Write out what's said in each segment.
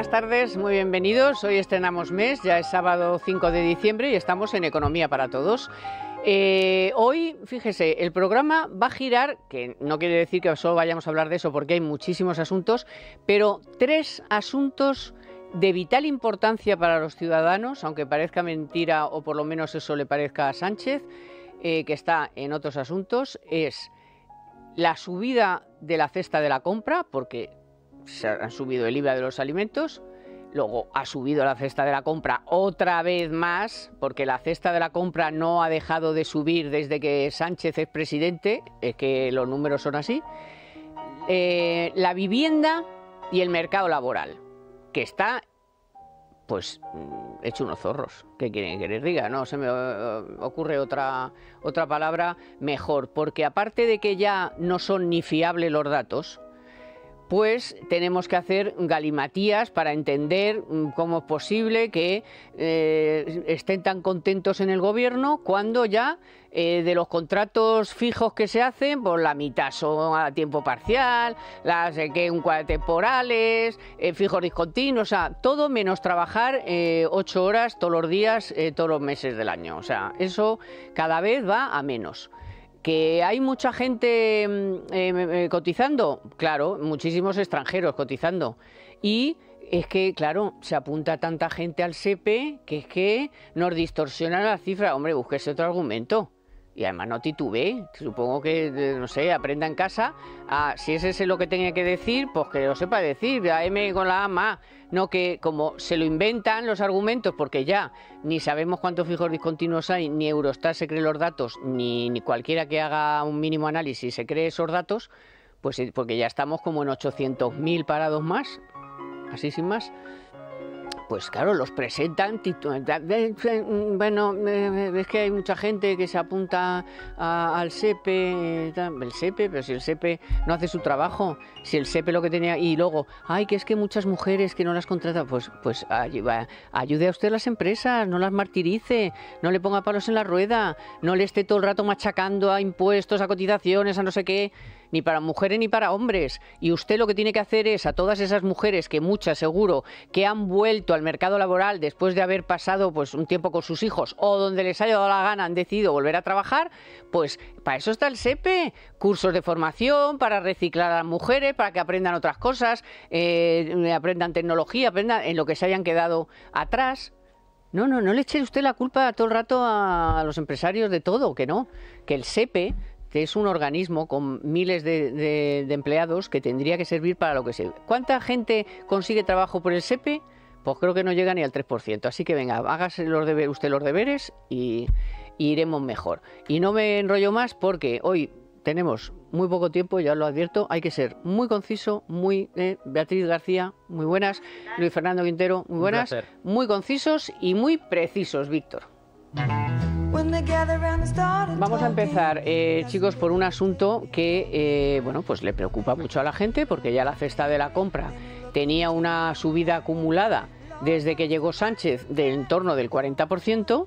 buenas tardes, muy bienvenidos. Hoy estrenamos mes, ya es sábado 5 de diciembre y estamos en Economía para Todos. Eh, hoy, fíjese, el programa va a girar, que no quiere decir que solo vayamos a hablar de eso porque hay muchísimos asuntos, pero tres asuntos de vital importancia para los ciudadanos, aunque parezca mentira o por lo menos eso le parezca a Sánchez, eh, que está en otros asuntos, es la subida de la cesta de la compra, porque se han subido el IVA de los alimentos, luego ha subido la cesta de la compra otra vez más, porque la cesta de la compra no ha dejado de subir desde que Sánchez es presidente, es que los números son así, eh, la vivienda y el mercado laboral, que está pues mm, hecho unos zorros. ¿Qué quieren que les diga? No, se me eh, ocurre otra, otra palabra mejor, porque aparte de que ya no son ni fiables los datos, pues tenemos que hacer galimatías para entender mm, cómo es posible que eh, estén tan contentos en el gobierno cuando ya eh, de los contratos fijos que se hacen, pues la mitad son a tiempo parcial, las eh, que un temporales, fijos discontinuos, o sea, todo menos trabajar ocho horas todos los días, todos los meses del año. O sea, eso cada vez va a menos. ¿Que hay mucha gente mm, em, em, eh, cotizando? Claro, muchísimos extranjeros cotizando. Y es que, claro, se apunta tanta gente al SEPE que es que nos distorsiona la cifra. Hombre, búsquese otro argumento y además no titube, Supongo que, no sé, aprenda en casa. ...si ah, si es lo que tenía que decir, pues que lo sepa decir. La M con la A más. No que como se lo inventan los argumentos, porque ya ni sabemos cuántos fijos discontinuos hay, ni Eurostar se cree los datos, ni, ni cualquiera que haga un mínimo análisis se cree esos datos, pues eh, porque ya estamos como en 800.000 parados más, así sin más pues claro, los presentan, mm, bueno, es que hay mucha gente que se apunta al SEPE, eh, el SEPE, pero si el SEPE no hace su trabajo, si el SEPE lo que tenía, y luego, ay, que es que muchas mujeres que no las contratan, pues, pues ayude a usted las empresas, no las martirice, no le ponga palos en la rueda, no le esté todo el rato machacando a impuestos, a cotizaciones, a no sé qué ni para mujeres ni para hombres. Y usted lo que tiene que hacer es a todas esas mujeres, que muchas seguro, que han vuelto al mercado laboral después de haber pasado pues, un tiempo con sus hijos o donde les haya dado la gana han decidido volver a trabajar, pues para eso está el SEPE, cursos de formación, para reciclar a las mujeres, para que aprendan otras cosas, eh, aprendan tecnología, aprendan en lo que se hayan quedado atrás. No, no, no le eche usted la culpa todo el rato a los empresarios de todo, que no, que el SEPE que es un organismo con miles de, empleados que tendría que servir para lo que sirve. ¿Cuánta gente consigue trabajo por el SEPE? E? Pues creo que no llega ni al 3%. Así que venga, hágase los deberes, usted los deberes y, iremos mejor. Y no me enrollo más porque hoy tenemos muy poco tiempo, ya lo advierto, hay que ser muy conciso, muy eh, Beatriz García, muy buenas, Luis Fernando Quintero, muy buenas, muy concisos y muy precisos, Víctor. Vamos a empezar, eh, chicos, por un asunto que eh, bueno, pues le preocupa mucho a la gente, porque ya la cesta de la compra tenía una subida acumulada desde que llegó Sánchez de en torno del 40%.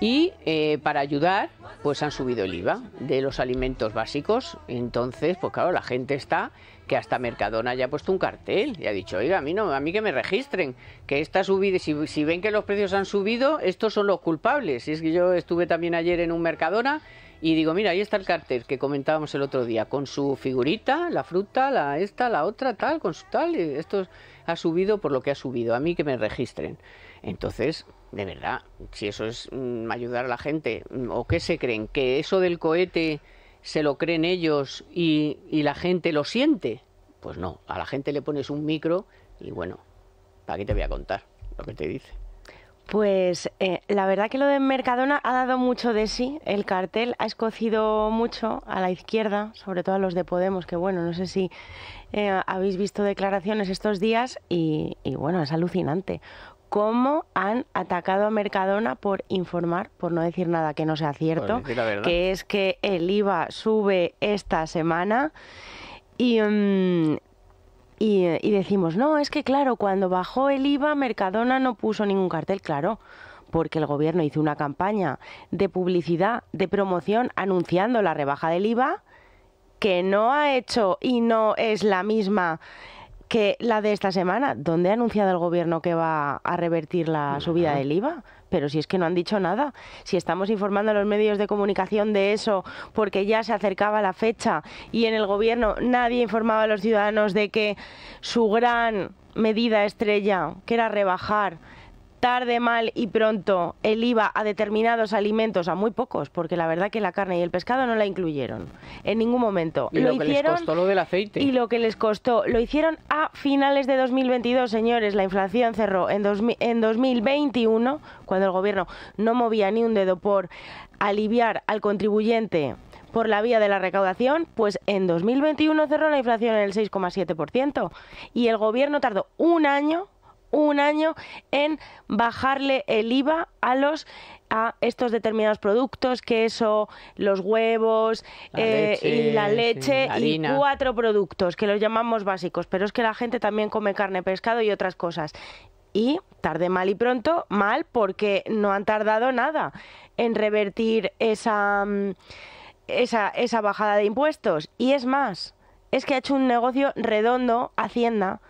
Y eh, para ayudar, pues han subido el IVA de los alimentos básicos. Entonces, pues claro, la gente está que hasta Mercadona ya ha puesto un cartel y ha dicho, oiga, a mí, no, a mí que me registren, que esta subida, si, si ven que los precios han subido, estos son los culpables. Y es que yo estuve también ayer en un Mercadona y digo, mira, ahí está el cartel que comentábamos el otro día, con su figurita, la fruta, la esta, la otra, tal, con su tal, esto ha subido por lo que ha subido, a mí que me registren. Entonces, de verdad, si eso es mm, ayudar a la gente, mm, o qué se creen, que eso del cohete se lo creen ellos y, la gente lo siente. Pues no, a la gente le pones un micro y bueno, aquí te voy a contar lo que te dice? Pues eh, la verdad que lo de Mercadona ha dado mucho de sí. El cartel ha escocido mucho a la izquierda, sobre todo a los de Podemos, que bueno, no sé si eh, habéis visto declaraciones estos días y, bueno, es alucinante cómo han atacado a Mercadona por informar, por no decir nada que no sea cierto, que es que el IVA sube esta semana mm, y, decimos, no, es que claro, cuando bajó el IVA Mercadona no puso ningún cartel, claro, porque el gobierno hizo una campaña de publicidad, de promoción, anunciando la rebaja del IVA, que no ha hecho y no es la misma que la de esta semana, donde ha anunciado el gobierno que va a revertir la subida del IVA. Pero si es que no han dicho nada, si estamos informando a los medios de comunicación de eso, porque ya se acercaba la fecha y en el gobierno nadie informaba a los ciudadanos de que su gran medida estrella, que era rebajar tarde, mal y pronto el IVA a determinados alimentos, a muy pocos, porque la verdad que la carne y el pescado no la incluyeron en ningún momento. Y lo, que les costó lo del aceite. Y lo que les costó. Lo hicieron a finales de 2022, señores. La inflación cerró en 2021, cuando el gobierno no movía ni un dedo por aliviar al contribuyente por la vía de la recaudación, pues en 2021 cerró la inflación en el 6,7% y el gobierno tardó un año un año en bajarle el IVA a los a estos determinados productos, queso, los huevos eh, y la leche y cuatro productos que los llamamos básicos, pero es que la gente también come carne, pescado y otras cosas. Y tarde mal y pronto mal porque no han tardado nada en revertir esa, mm, esa, esa bajada de impuestos. Y es más, es que ha hecho un negocio redondo Hacienda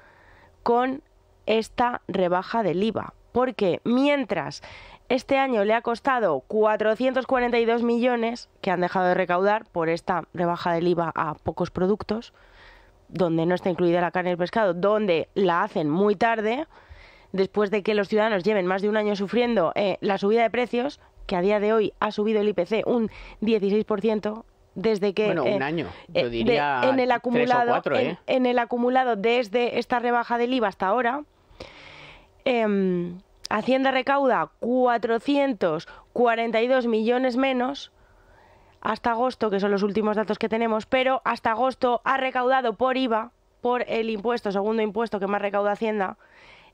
con esta rebaja del IVA. Porque mientras este año le ha costado 442 millones que han dejado de recaudar por esta rebaja del IVA a pocos productos, donde no está incluida la carne y el pescado, donde la hacen muy tarde, después de que los ciudadanos lleven más de un año sufriendo eh, la subida de precios, que a día de hoy ha subido el IPC un 16%, desde que bueno, un eh, año eh, yo diría en el acumulado ¿eh? en, el acumulado desde esta rebaja del IVA hasta ahora em, Hacienda recauda 442 millones menos hasta agosto, que son los últimos datos que tenemos, pero hasta agosto ha recaudado por IVA, por el impuesto, segundo impuesto que más recauda Hacienda,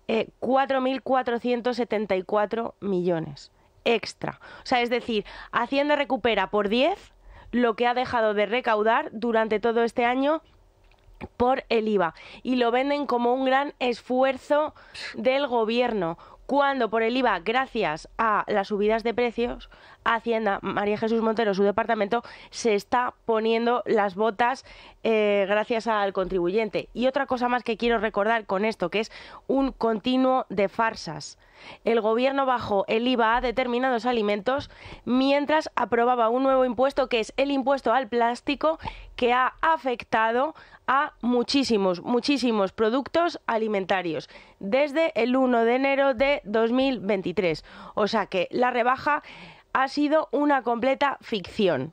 4.474 millones extra. O sea, es decir, Hacienda recupera por 10 lo que ha dejado de recaudar durante todo este año por el IVA y lo venden como un gran esfuerzo del gobierno, cuando por el IVA, gracias a las subidas de precios, Hacienda, María Jesús Montero, su departamento, se está poniendo las botas eh, gracias al contribuyente. Y otra cosa más que quiero recordar con esto, que es un continuo de farsas. El gobierno bajó el IVA a determinados alimentos mientras aprobaba un nuevo impuesto que es el impuesto al plástico que ha afectado a muchísimos, muchísimos productos alimentarios desde el 1 de enero de 2023. O sea que la rebaja ha sido una completa ficción.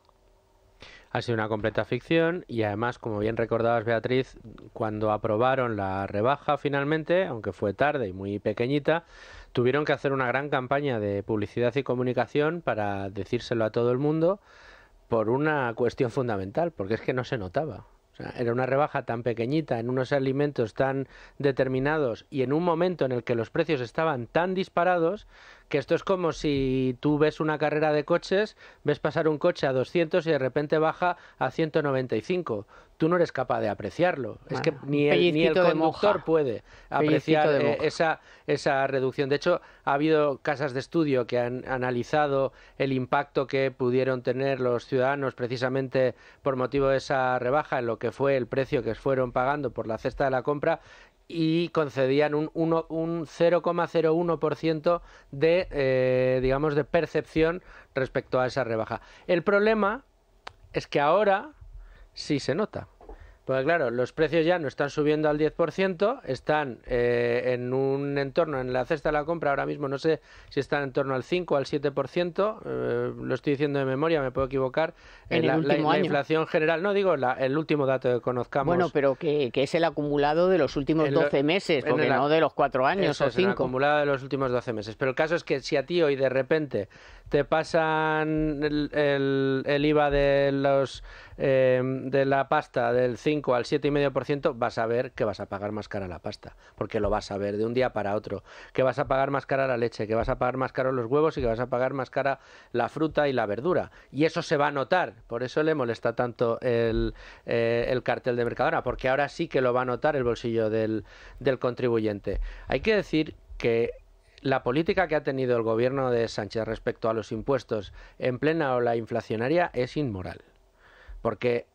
Ha sido una completa ficción y además, como bien recordabas Beatriz, cuando aprobaron la rebaja finalmente, aunque fue tarde y muy pequeñita, tuvieron que hacer una gran campaña de publicidad y comunicación para decírselo a todo el mundo por una cuestión fundamental, porque es que no se notaba. O era una rebaja tan pequeñita en unos alimentos tan determinados y en un momento en el que los precios estaban tan disparados que esto es como si tú ves una carrera de coches, ves pasar un coche a 200 y de repente baja a 195. Tú no eres capaz de apreciarlo. es que ni el, ni el conductor puede apreciar eh, esa, esa reducción. De hecho, ha habido casas de estudio que han analizado el impacto que pudieron tener los ciudadanos precisamente por motivo de esa rebaja en lo que fue el precio que fueron pagando por la cesta de la compra y concedían un, un 0,01% de, eh, digamos, de percepción respecto a esa rebaja. El problema es que ahora sí se nota. Pues claro, los precios ya no están subiendo al 10%, están eh, en un entorno, en la cesta de la compra ahora mismo no sé si están en torno al 5 o al 7%, eh, lo estoy diciendo de memoria, me puedo equivocar, en, eh, la, inflación general, no digo el último dato que conozcamos. Bueno, pero que, es el acumulado de los últimos 12 meses, porque no de los 4 años o 5. el acumulado de los últimos 12 meses, pero el caso es que si a ti hoy de repente te pasan el, IVA de los eh, de la pasta del 5 al 7,5%, vas a ver que vas a pagar más cara la pasta, porque lo vas a ver de un día para otro, que vas a pagar más cara la leche, que vas a pagar más caro los huevos y que vas a pagar más cara la fruta y la verdura. Y eso se va a notar, por eso le molesta tanto el, eh, cartel de Mercadona, porque ahora sí que lo va a notar el bolsillo del, del contribuyente. Hay que decir que la política que ha tenido el gobierno de Sánchez respecto a los impuestos en plena ola inflacionaria es inmoral. Porque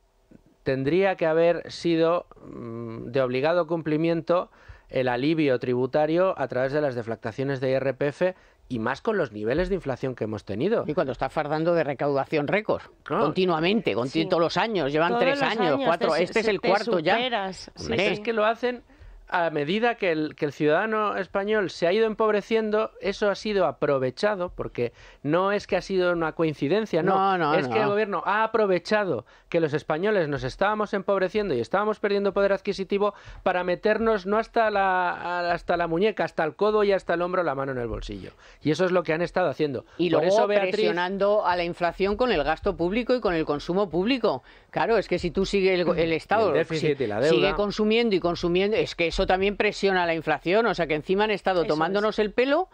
tendría que haber sido mm, de obligado cumplimiento el alivio tributario a través de las deflactaciones de IRPF y más con los niveles de inflación que hemos tenido. Y cuando está fardando de recaudación récord, continuamente, con todos los años, llevan tres años, cuatro, este es el cuarto ya. Sí. Es que lo hacen a medida que el, ciudadano español se ha ido empobreciendo, eso ha sido aprovechado, porque no es que ha sido una coincidencia, no, es que el gobierno ha aprovechado que los españoles nos estábamos empobreciendo y estábamos perdiendo poder adquisitivo para meternos no hasta la, hasta la muñeca, hasta el codo y hasta el hombro la mano en el bolsillo. Y eso es lo que han estado haciendo. Y Por eso, presionando a la inflación con el gasto público y con el consumo público. Claro, es que si tú sigues el, Estado sigue consumiendo y consumiendo, es que eso también presiona la inflación, o sea que encima han estado tomándonos el pelo,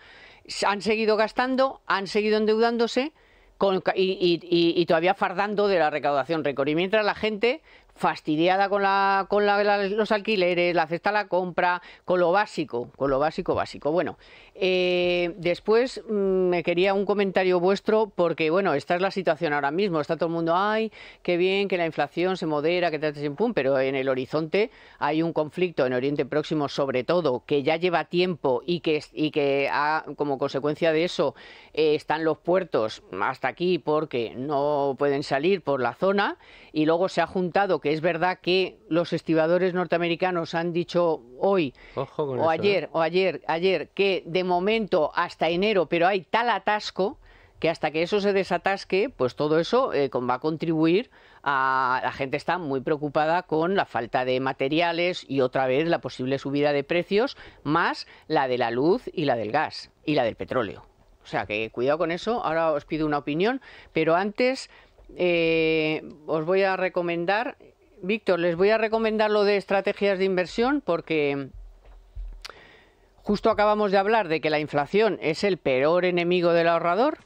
han seguido gastando, han seguido endeudándose y, todavía fardando de la recaudación récord. Y mientras la gente fastidiada con, la, con los alquileres, la cesta la compra, con lo básico, con lo básico básico. Bueno, eh, después mm, me quería un comentario vuestro porque, bueno, esta es la situación ahora mismo. Está todo el mundo, ay, qué bien que la inflación se modera, que tal, pum, pero en el horizonte hay un conflicto en Oriente Próximo, sobre todo, que ya lleva tiempo y que, y que como consecuencia de eso eh, están los puertos hasta aquí porque no pueden salir por la zona y luego se ha juntado que es verdad que los estibadores norteamericanos han dicho hoy o ayer ¿eh? o ayer ayer que de momento hasta enero, pero hay tal atasco que hasta que eso se desatasque, pues todo eso eh, va a contribuir a la gente está muy preocupada con la falta de materiales y otra vez la posible subida de precios, más la de la luz y la del gas y la del petróleo. O sea que cuidado con eso, ahora os pido una opinión, pero antes eh, os voy a recomendar, Víctor, les voy a recomendar lo de estrategias de inversión porque Justo acabamos de hablar de que la inflación es el peor enemigo del ahorrador.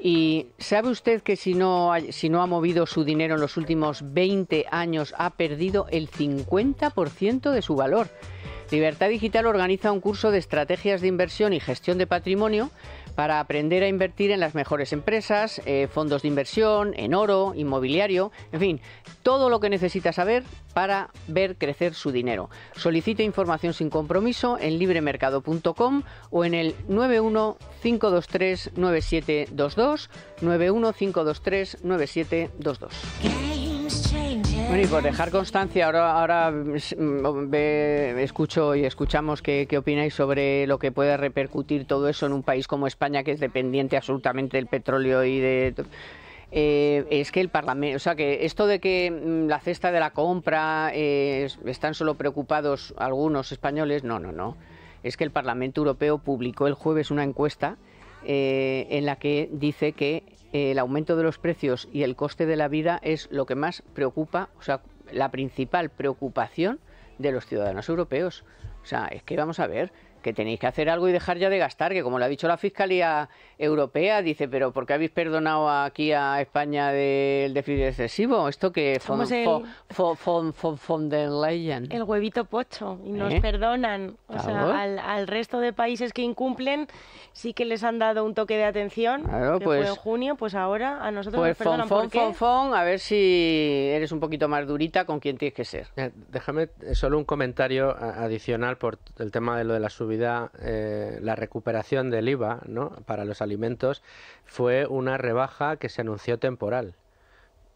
¿Y sabe usted que si no, ha movido su dinero en los últimos 20 años ha perdido el 50% de su valor? Libertad Digital organiza un curso de estrategias de inversión y gestión de patrimonio para aprender a invertir en las mejores empresas, eh, fondos de inversión, en oro, inmobiliario, en fin, todo lo que necesita saber para ver crecer su dinero. Solicite información sin compromiso en libremercado.com o en el 915239722, 915239722. Bueno, y por dejar constancia, ahora, ahora mm, escucho y escuchamos qué, opináis sobre lo que puede repercutir todo eso en un país como España, que es dependiente absolutamente del petróleo y de... Eh, es que el Parlamento, o sea, que esto de que mm, la cesta de la compra eh, están solo preocupados algunos españoles, no, no, no. Es que el Parlamento Europeo publicó el jueves una encuesta eh, en la que dice que el aumento de los precios y el coste de la vida es lo que más preocupa, o sea, la principal preocupación de los ciudadanos europeos. O sea, es que vamos a ver, que tenéis que hacer algo y dejar ya de gastar, que como lo ha dicho la Fiscalía Europea, dice, pero ¿por qué habéis perdonado aquí a España del déficit excesivo? Esto que el, huevito pocho, y nos ¿Eh? perdonan. O sea, al, resto de países que incumplen sí que les han dado un toque de atención, pues, en junio, pues ahora a nosotros pues nos perdonan. a ver si eres un poquito más durita con quien tienes que ser. Eh, déjame eh, solo un comentario adicional por el tema de lo de la subida eh, la recuperación del IVA para los alimentos fue una rebaja que se anunció temporal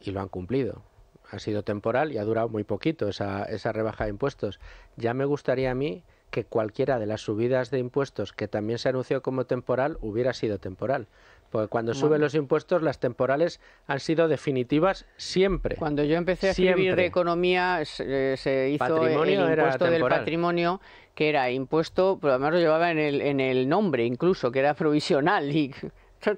y lo han cumplido. Ha sido temporal y ha durado muy poquito esa, esa rebaja de impuestos. Ya me gustaría a mí que cualquiera de las subidas de impuestos que también se anunció como temporal hubiera sido temporal. Porque cuando suben los impuestos, las temporales han sido definitivas siempre. Cuando yo empecé a escribir de economía, eh, se, hizo el impuesto del patrimonio, que era impuesto, pero además lo llevaba en el, en el nombre incluso, que era provisional. Y eh,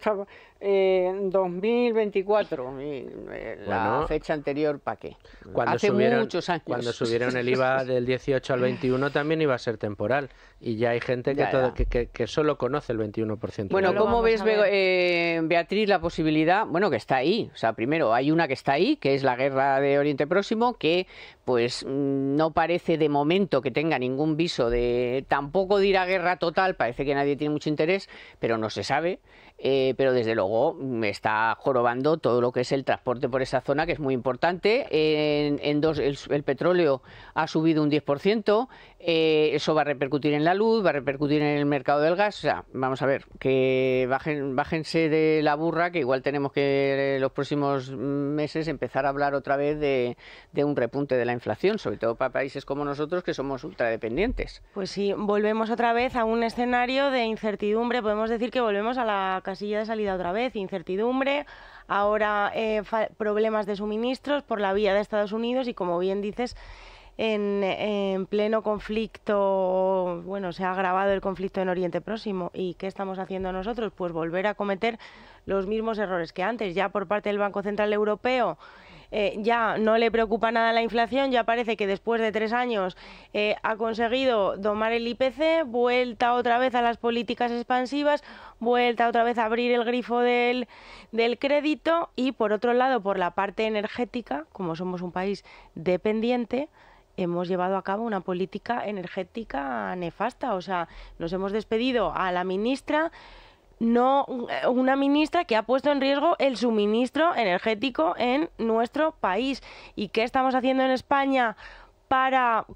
en en 2024, eh, la fecha anterior, ¿para qué? Cuando Hace subieron, muchos años. Cuando subieron el IVA del 18 al 21 también iba a ser temporal y ya hay gente que, Que, solo conoce el 21%. Bueno, ¿cómo ves, eh, Beatriz, la posibilidad? Bueno, que está ahí. O sea, primero, hay una que está ahí, que es la guerra de Oriente Próximo, que pues mm, no parece de momento que tenga ningún viso de tampoco de ir a guerra total, parece que nadie tiene mucho interés, pero no se sabe. Eh, pero desde luego me está jorobando todo lo que es el transporte por esa zona, que es muy importante. En, dos, el, petróleo ha subido un 10%, eh, eso va a repercutir en la luz, va a repercutir en el mercado del gas. O sea, vamos a ver, que bajen, bájense de la burra, que igual tenemos que eh, los próximos meses empezar a hablar otra vez de, de un repunte de la inflación, sobre todo para países como nosotros que somos ultradependientes. Pues sí, volvemos otra vez a un escenario de incertidumbre, podemos decir que volvemos a la silla de salida otra vez, incertidumbre, ahora eh, problemas de suministros por la vía de Estados Unidos y como bien dices, en, en, pleno conflicto, bueno, se ha agravado el conflicto en Oriente Próximo. ¿Y qué estamos haciendo nosotros? Pues volver a cometer los mismos errores que antes, ya por parte del Banco Central Europeo eh, ya no le preocupa nada la inflación, ya parece que después de tres años eh, ha conseguido domar el IPC, vuelta otra vez a las políticas expansivas, vuelta otra vez a abrir el grifo del, del crédito y por otro lado, por la parte energética, como somos un país dependiente, hemos llevado a cabo una política energética nefasta. O sea, nos hemos despedido a la ministra no eh, una ministra que ha puesto en riesgo el suministro energético en nuestro país. ¿Y qué estamos haciendo en España? Para,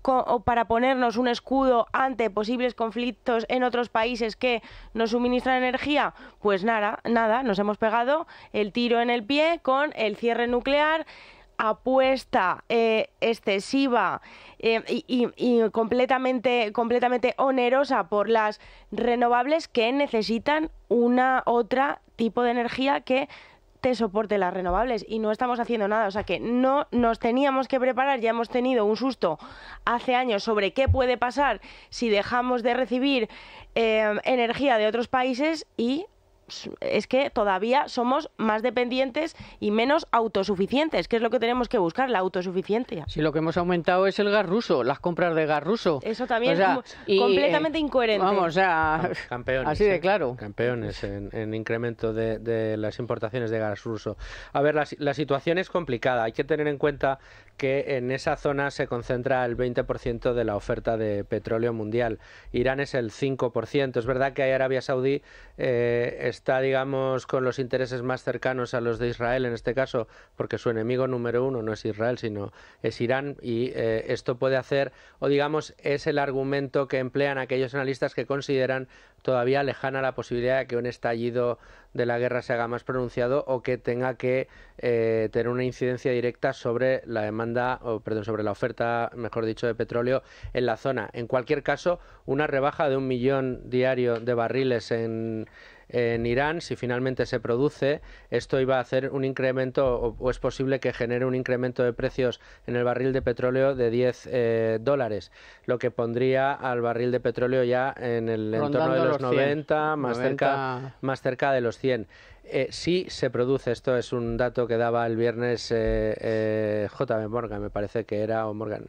para, ponernos un escudo ante posibles conflictos en otros países que nos suministran energía? Pues nada, nada, nos hemos pegado el tiro en el pie con el cierre nuclear, apuesta eh, excesiva eh, y, completamente, completamente onerosa por las renovables que necesitan una otra tipo de energía que te soporte las renovables y no estamos haciendo nada, o sea que no nos teníamos que preparar, ya hemos tenido un susto hace años sobre qué puede pasar si dejamos de recibir eh, energía de otros países y es que todavía somos más dependientes y menos autosuficientes, que es lo que tenemos que buscar, la autosuficiencia. si lo que hemos aumentado es el gas ruso, las compras de gas ruso. Eso también es eh, completamente incoherente. Vamos, a campeones, así de eh, claro. campeones en, incremento de, las importaciones de gas ruso. A ver, la, situación es complicada. Hay que tener en cuenta que en esa zona se concentra el 20% de la oferta de petróleo mundial. Irán es el 5%. Es verdad que hay Arabia Saudí eh, está, digamos, con los intereses más cercanos a los de Israel en este caso, porque su enemigo número uno no es Israel, sino es Irán, y eh, esto puede hacer, o digamos, es el argumento que emplean aquellos analistas que consideran todavía lejana la posibilidad de que un estallido de la guerra se haga más pronunciado o que tenga que eh, tener una incidencia directa sobre la demanda, o perdón, sobre la oferta, mejor dicho, de petróleo en la zona. En cualquier caso, una rebaja de un millón diario de barriles en en Irán, si finalmente se produce, esto iba a hacer un incremento o, es posible que genere un incremento de precios en el barril de petróleo de 10 eh, dólares, lo que pondría al barril de petróleo ya en el entorno de los, 90, más cerca más cerca de los 100. Eh, ...si se produce, esto es un dato que daba el viernes eh, eh JB Morgan, me parece que era, o Morgan,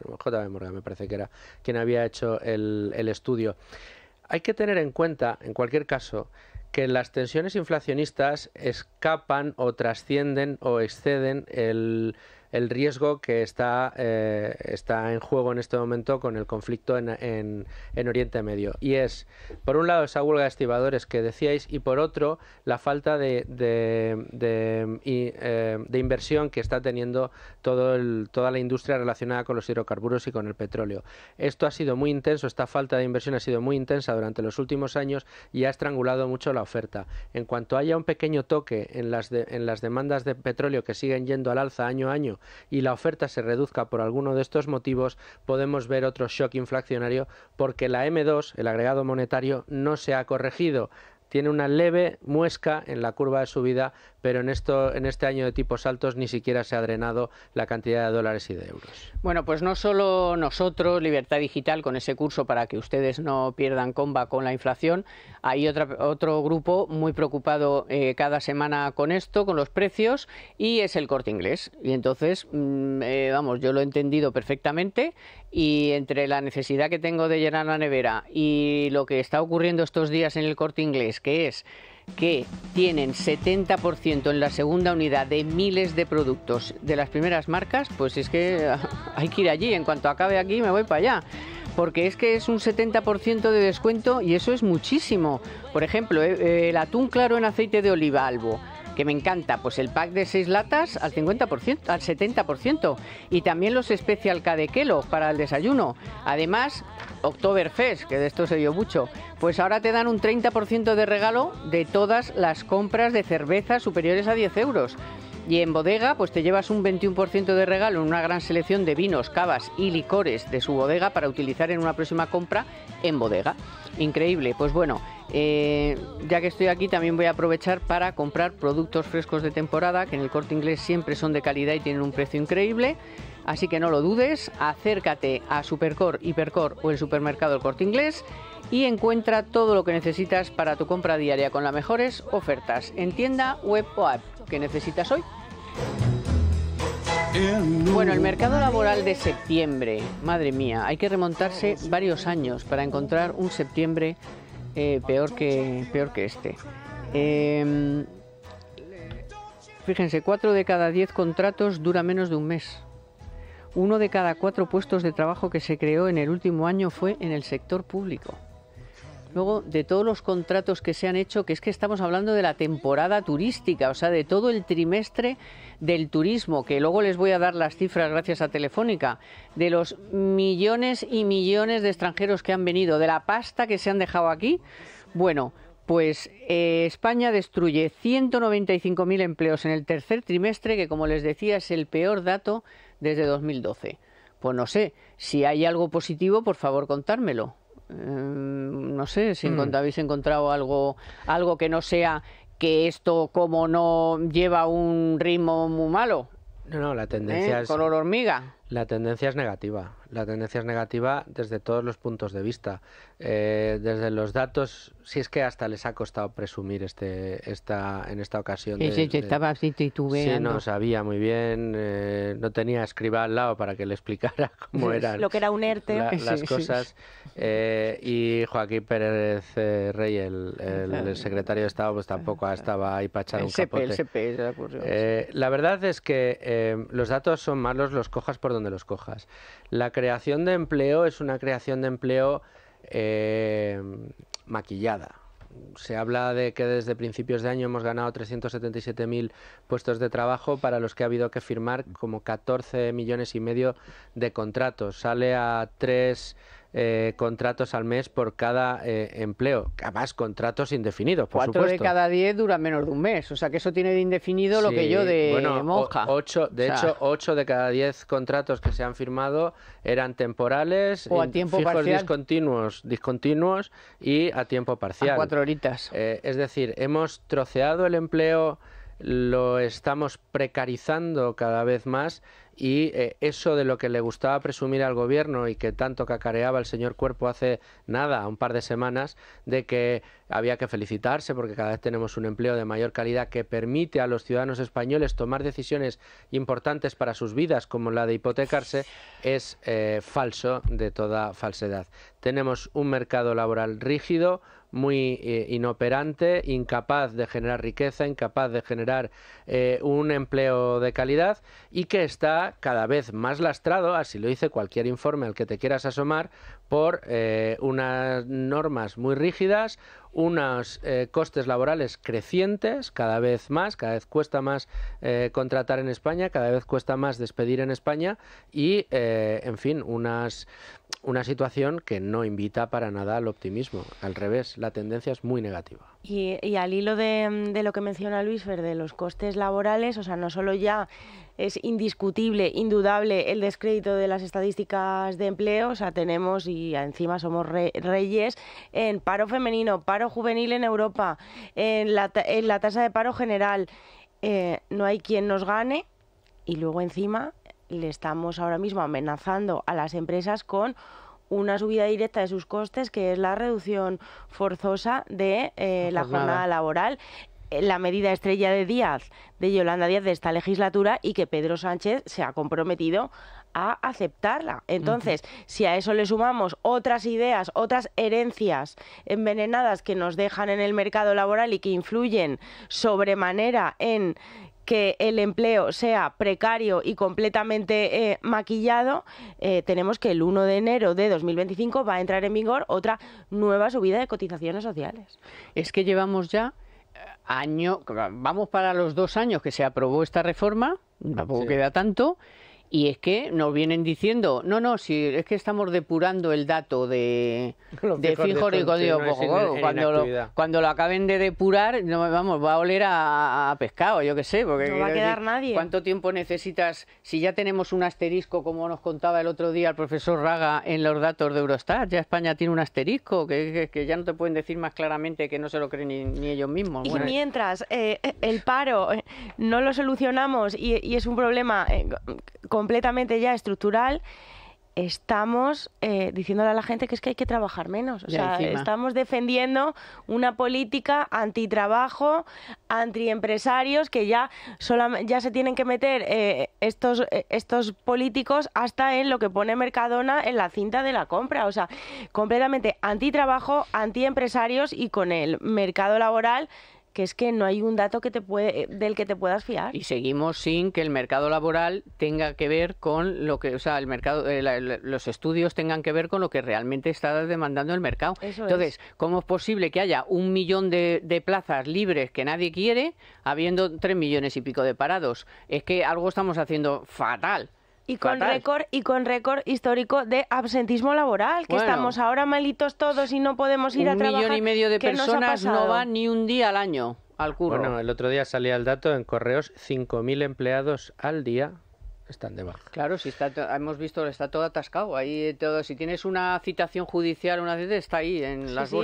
Morgan, me parece que era quien había hecho el, el estudio. Hay que tener en cuenta, en cualquier caso, que las tensiones inflacionistas escapan o trascienden o exceden el el riesgo que está, eh, está en juego en este momento con el conflicto en, en, Oriente Medio. Y es, por un lado, esa huelga de estibadores que decíais y por otro, la falta de, eh, de, inversión que está teniendo todo el, toda la industria relacionada con los hidrocarburos y con el petróleo. Esto ha sido muy intenso, esta falta de inversión ha sido muy intensa durante los últimos años y ha estrangulado mucho la oferta. En cuanto haya un pequeño toque en las, en las demandas de petróleo que siguen yendo al alza año a año, y la oferta se reduzca por alguno de estos motivos, podemos ver otro shock inflacionario porque la M2, el agregado monetario, no se ha corregido tiene una leve muesca en la curva de subida, pero en, esto, en este año de tipos altos ni siquiera se ha drenado la cantidad de dólares y de euros. Bueno, pues no solo nosotros, Libertad Digital, con ese curso para que ustedes no pierdan comba con la inflación, hay otra, otro grupo muy preocupado eh, cada semana con esto, con los precios, y es el corte inglés. Y entonces, mm, eh, vamos, yo lo he entendido perfectamente y entre la necesidad que tengo de llenar la nevera y lo que está ocurriendo estos días en el corte inglés, que es que tienen 70% en la segunda unidad de miles de productos de las primeras marcas, pues es que ah, hay que ir allí. En cuanto acabe aquí, me voy para allá. Porque es que es un 70% de descuento y eso es muchísimo. Por ejemplo, eh, eh, el atún claro en aceite de oliva albo que me encanta. Pues el pack de 6 latas al 50%, al 70%. Y también los especial K de para el desayuno. Además, Oktoberfest, que de esto se dio mucho. Pues ahora te dan un 30% de regalo de todas las compras de cervezas superiores a 10 euros. Y en bodega, pues te llevas un 21% de regalo en una gran selección de vinos, cavas y licores de su bodega para utilizar en una próxima compra en bodega. Increíble. Pues bueno, eh, ya que estoy aquí, también voy a aprovechar para comprar productos frescos de temporada, que en el corte inglés siempre son de calidad y tienen un precio increíble. Así que no lo dudes, acércate a Supercor, Hipercor o el supermercado El Corte Inglés y encuentra todo lo que necesitas para tu compra diaria con las mejores ofertas en tienda, web o app que necesitas hoy. Bueno, el mercado laboral de septiembre, madre mía, hay que remontarse varios años para encontrar un septiembre eh, peor, que, peor que este. Em, fíjense, 4 de cada 10 contratos dura menos de un mes. Uno de cada cuatro puestos de trabajo que se creó en el último año fue en el sector público luego de todos los contratos que se han hecho, que es que estamos hablando de la temporada turística, o sea, de todo el trimestre del turismo, que luego les voy a dar las cifras gracias a Telefónica, de los millones y millones de extranjeros que han venido, de la pasta que se han dejado aquí. Bueno, pues eh, España destruye 195.000 empleos en el tercer trimestre, que como les decía es el peor dato desde 2012. Pues no sé, si hay algo positivo, por favor contármelo. Em, no sé si mm. habéis encontrado algo, algo que no sea que esto como no lleva un ritmo muy malo. No, no, la ¿Eh? tendencia es... Color hormiga. La tendencia es negativa la tendencia es negativa desde todos los puntos de vista. Eh, desde los datos, si es que hasta les ha costado presumir este, esta, en esta ocasión. Sí, sí, estaba así Sí, no sabía muy bien, eh, no tenía escriba al lado para que le explicara cómo eran Lo que era un ERTE. las cosas. Eh, y Joaquín Pérez Rey, el, secretario de Estado, pues tampoco estaba ahí pachado un capote. la, verdad es que los datos son malos, los cojas por donde los cojas. La creación de empleo es una creación de empleo eh, maquillada. Se habla de que desde principios de año hemos ganado 377.000 puestos de trabajo para los que ha habido que firmar como 14 millones y medio de contratos. Sale a tres eh, contratos al mes por cada eh, empleo. Además, contratos indefinidos, Cuatro de cada diez dura menos de un mes. O sea, que eso tiene de indefinido lo que yo de monja. de hecho, ocho de cada diez contratos que se han firmado eran temporales, o a tiempo parcial. discontinuos, discontinuos y a tiempo parcial. A cuatro horitas. Eh, es decir, hemos troceado el empleo, lo estamos precarizando cada vez más y eh, eso de lo que le gustaba presumir al gobierno y que tanto cacareaba el señor Cuerpo hace nada, un par de semanas, de que había que felicitarse porque cada vez tenemos un empleo de mayor calidad que permite a los ciudadanos españoles tomar decisiones importantes para sus vidas, como la de hipotecarse, es eh, falso de toda falsedad. Tenemos un mercado laboral rígido, muy eh, inoperante, incapaz de generar riqueza, incapaz de generar eh, un empleo de calidad y que está cada vez más lastrado, así lo dice cualquier informe al que te quieras asomar, por eh, unas normas muy rígidas, unos eh, costes laborales crecientes cada vez más, cada vez cuesta más eh, contratar en España, cada vez cuesta más despedir en España y, en fin, unas, una situación que no invita para nada al optimismo. Al revés, la tendencia es muy negativa. Y, al hilo de, lo que menciona Luis Fer, de los costes laborales, o sea, no solo ya es indiscutible, indudable el descrédito de las estadísticas de empleo, o sea, tenemos y encima somos reyes en paro femenino, paro juvenil en Europa, en la, tasa de paro general, eh, no hay quien nos gane y luego encima le estamos ahora mismo amenazando a las empresas con una subida directa de sus costes, que es la reducción forzosa de eh, la jornada. laboral eh, la medida estrella de Díaz, de Yolanda Díaz, de esta legislatura y que Pedro Sánchez se ha comprometido a aceptarla. Entonces, si a eso le sumamos otras ideas, otras herencias envenenadas que nos dejan en el mercado laboral y que influyen sobremanera en que el empleo sea precario y completamente eh, maquillado, eh, tenemos que el 1 de enero de 2025 va a entrar en vigor otra nueva subida de cotizaciones sociales. Es que llevamos ya eh, año, vamos para los dos años que se aprobó esta reforma, tampoco queda tanto, y es que nos vienen diciendo, no, no, si es que estamos depurando el dato de, de fijos código cuando, lo, cuando lo acaben de depurar, no, vamos, va a oler a, pescado, yo qué sé. Porque, no va a quedar nadie. ¿Cuánto tiempo necesitas? Si ya tenemos un asterisco, como nos contaba el otro día el profesor Raga en los datos de Eurostat, ya España tiene un asterisco, que, ya no te pueden decir más claramente que no se lo creen ni, ellos mismos. Y mientras eh, eh, el paro eh, no lo solucionamos y, es un problema completamente ya estructural, estamos eh, diciéndole a la gente que es que hay que trabajar menos. O sea, estamos defendiendo una política antitrabajo, antiempresarios, que ya, ya se tienen que meter eh, estos, eh, estos políticos hasta en lo que pone Mercadona en la cinta de la compra. O sea, completamente antitrabajo, antiempresarios y con el mercado laboral que es que no hay un dato que te puede, eh, del que te puedas fiar. Y seguimos sin que el mercado laboral tenga que ver con lo que, o sea, el mercado, eh, los estudios tengan que ver con lo que realmente está demandando el mercado. Entonces, ¿cómo es posible que haya un millón de, plazas libres que nadie quiere, habiendo tres millones y pico de parados? Es que algo estamos haciendo fatal y con récord y con récord histórico de absentismo laboral, que estamos ahora malitos todos y no podemos ir a trabajar. Un millón y medio de personas no van ni un día al año al curro. Bueno, el otro día salía el dato en correos 5.000 empleados al día están debajo. Claro, si hemos visto, está todo atascado. Ahí eh, todo, si tienes una citación judicial, una vez está ahí en las sí,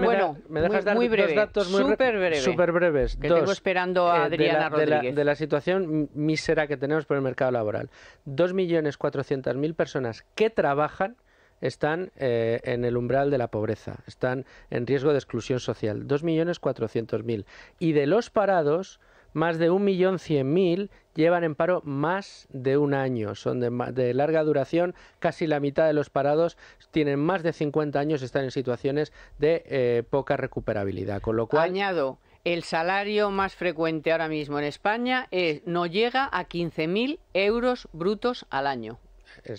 bueno, me dejas dar muy datos muy súper breves. Que esperando eh, a Adriana de la, Rodríguez. De la, situación mísera que tenemos por el mercado laboral. 2.400.000 personas que trabajan están eh, en el umbral de la pobreza, están en riesgo de exclusión social. 2.400.000. Y de los parados, más de 1.100.000 llevan en paro más de un año, son de, larga duración, casi la mitad de los parados tienen más de 50 años, y están en situaciones de eh, poca recuperabilidad, con lo cual... Añado, el salario más frecuente ahora mismo en España no llega a 15.000 euros brutos al año. Eh,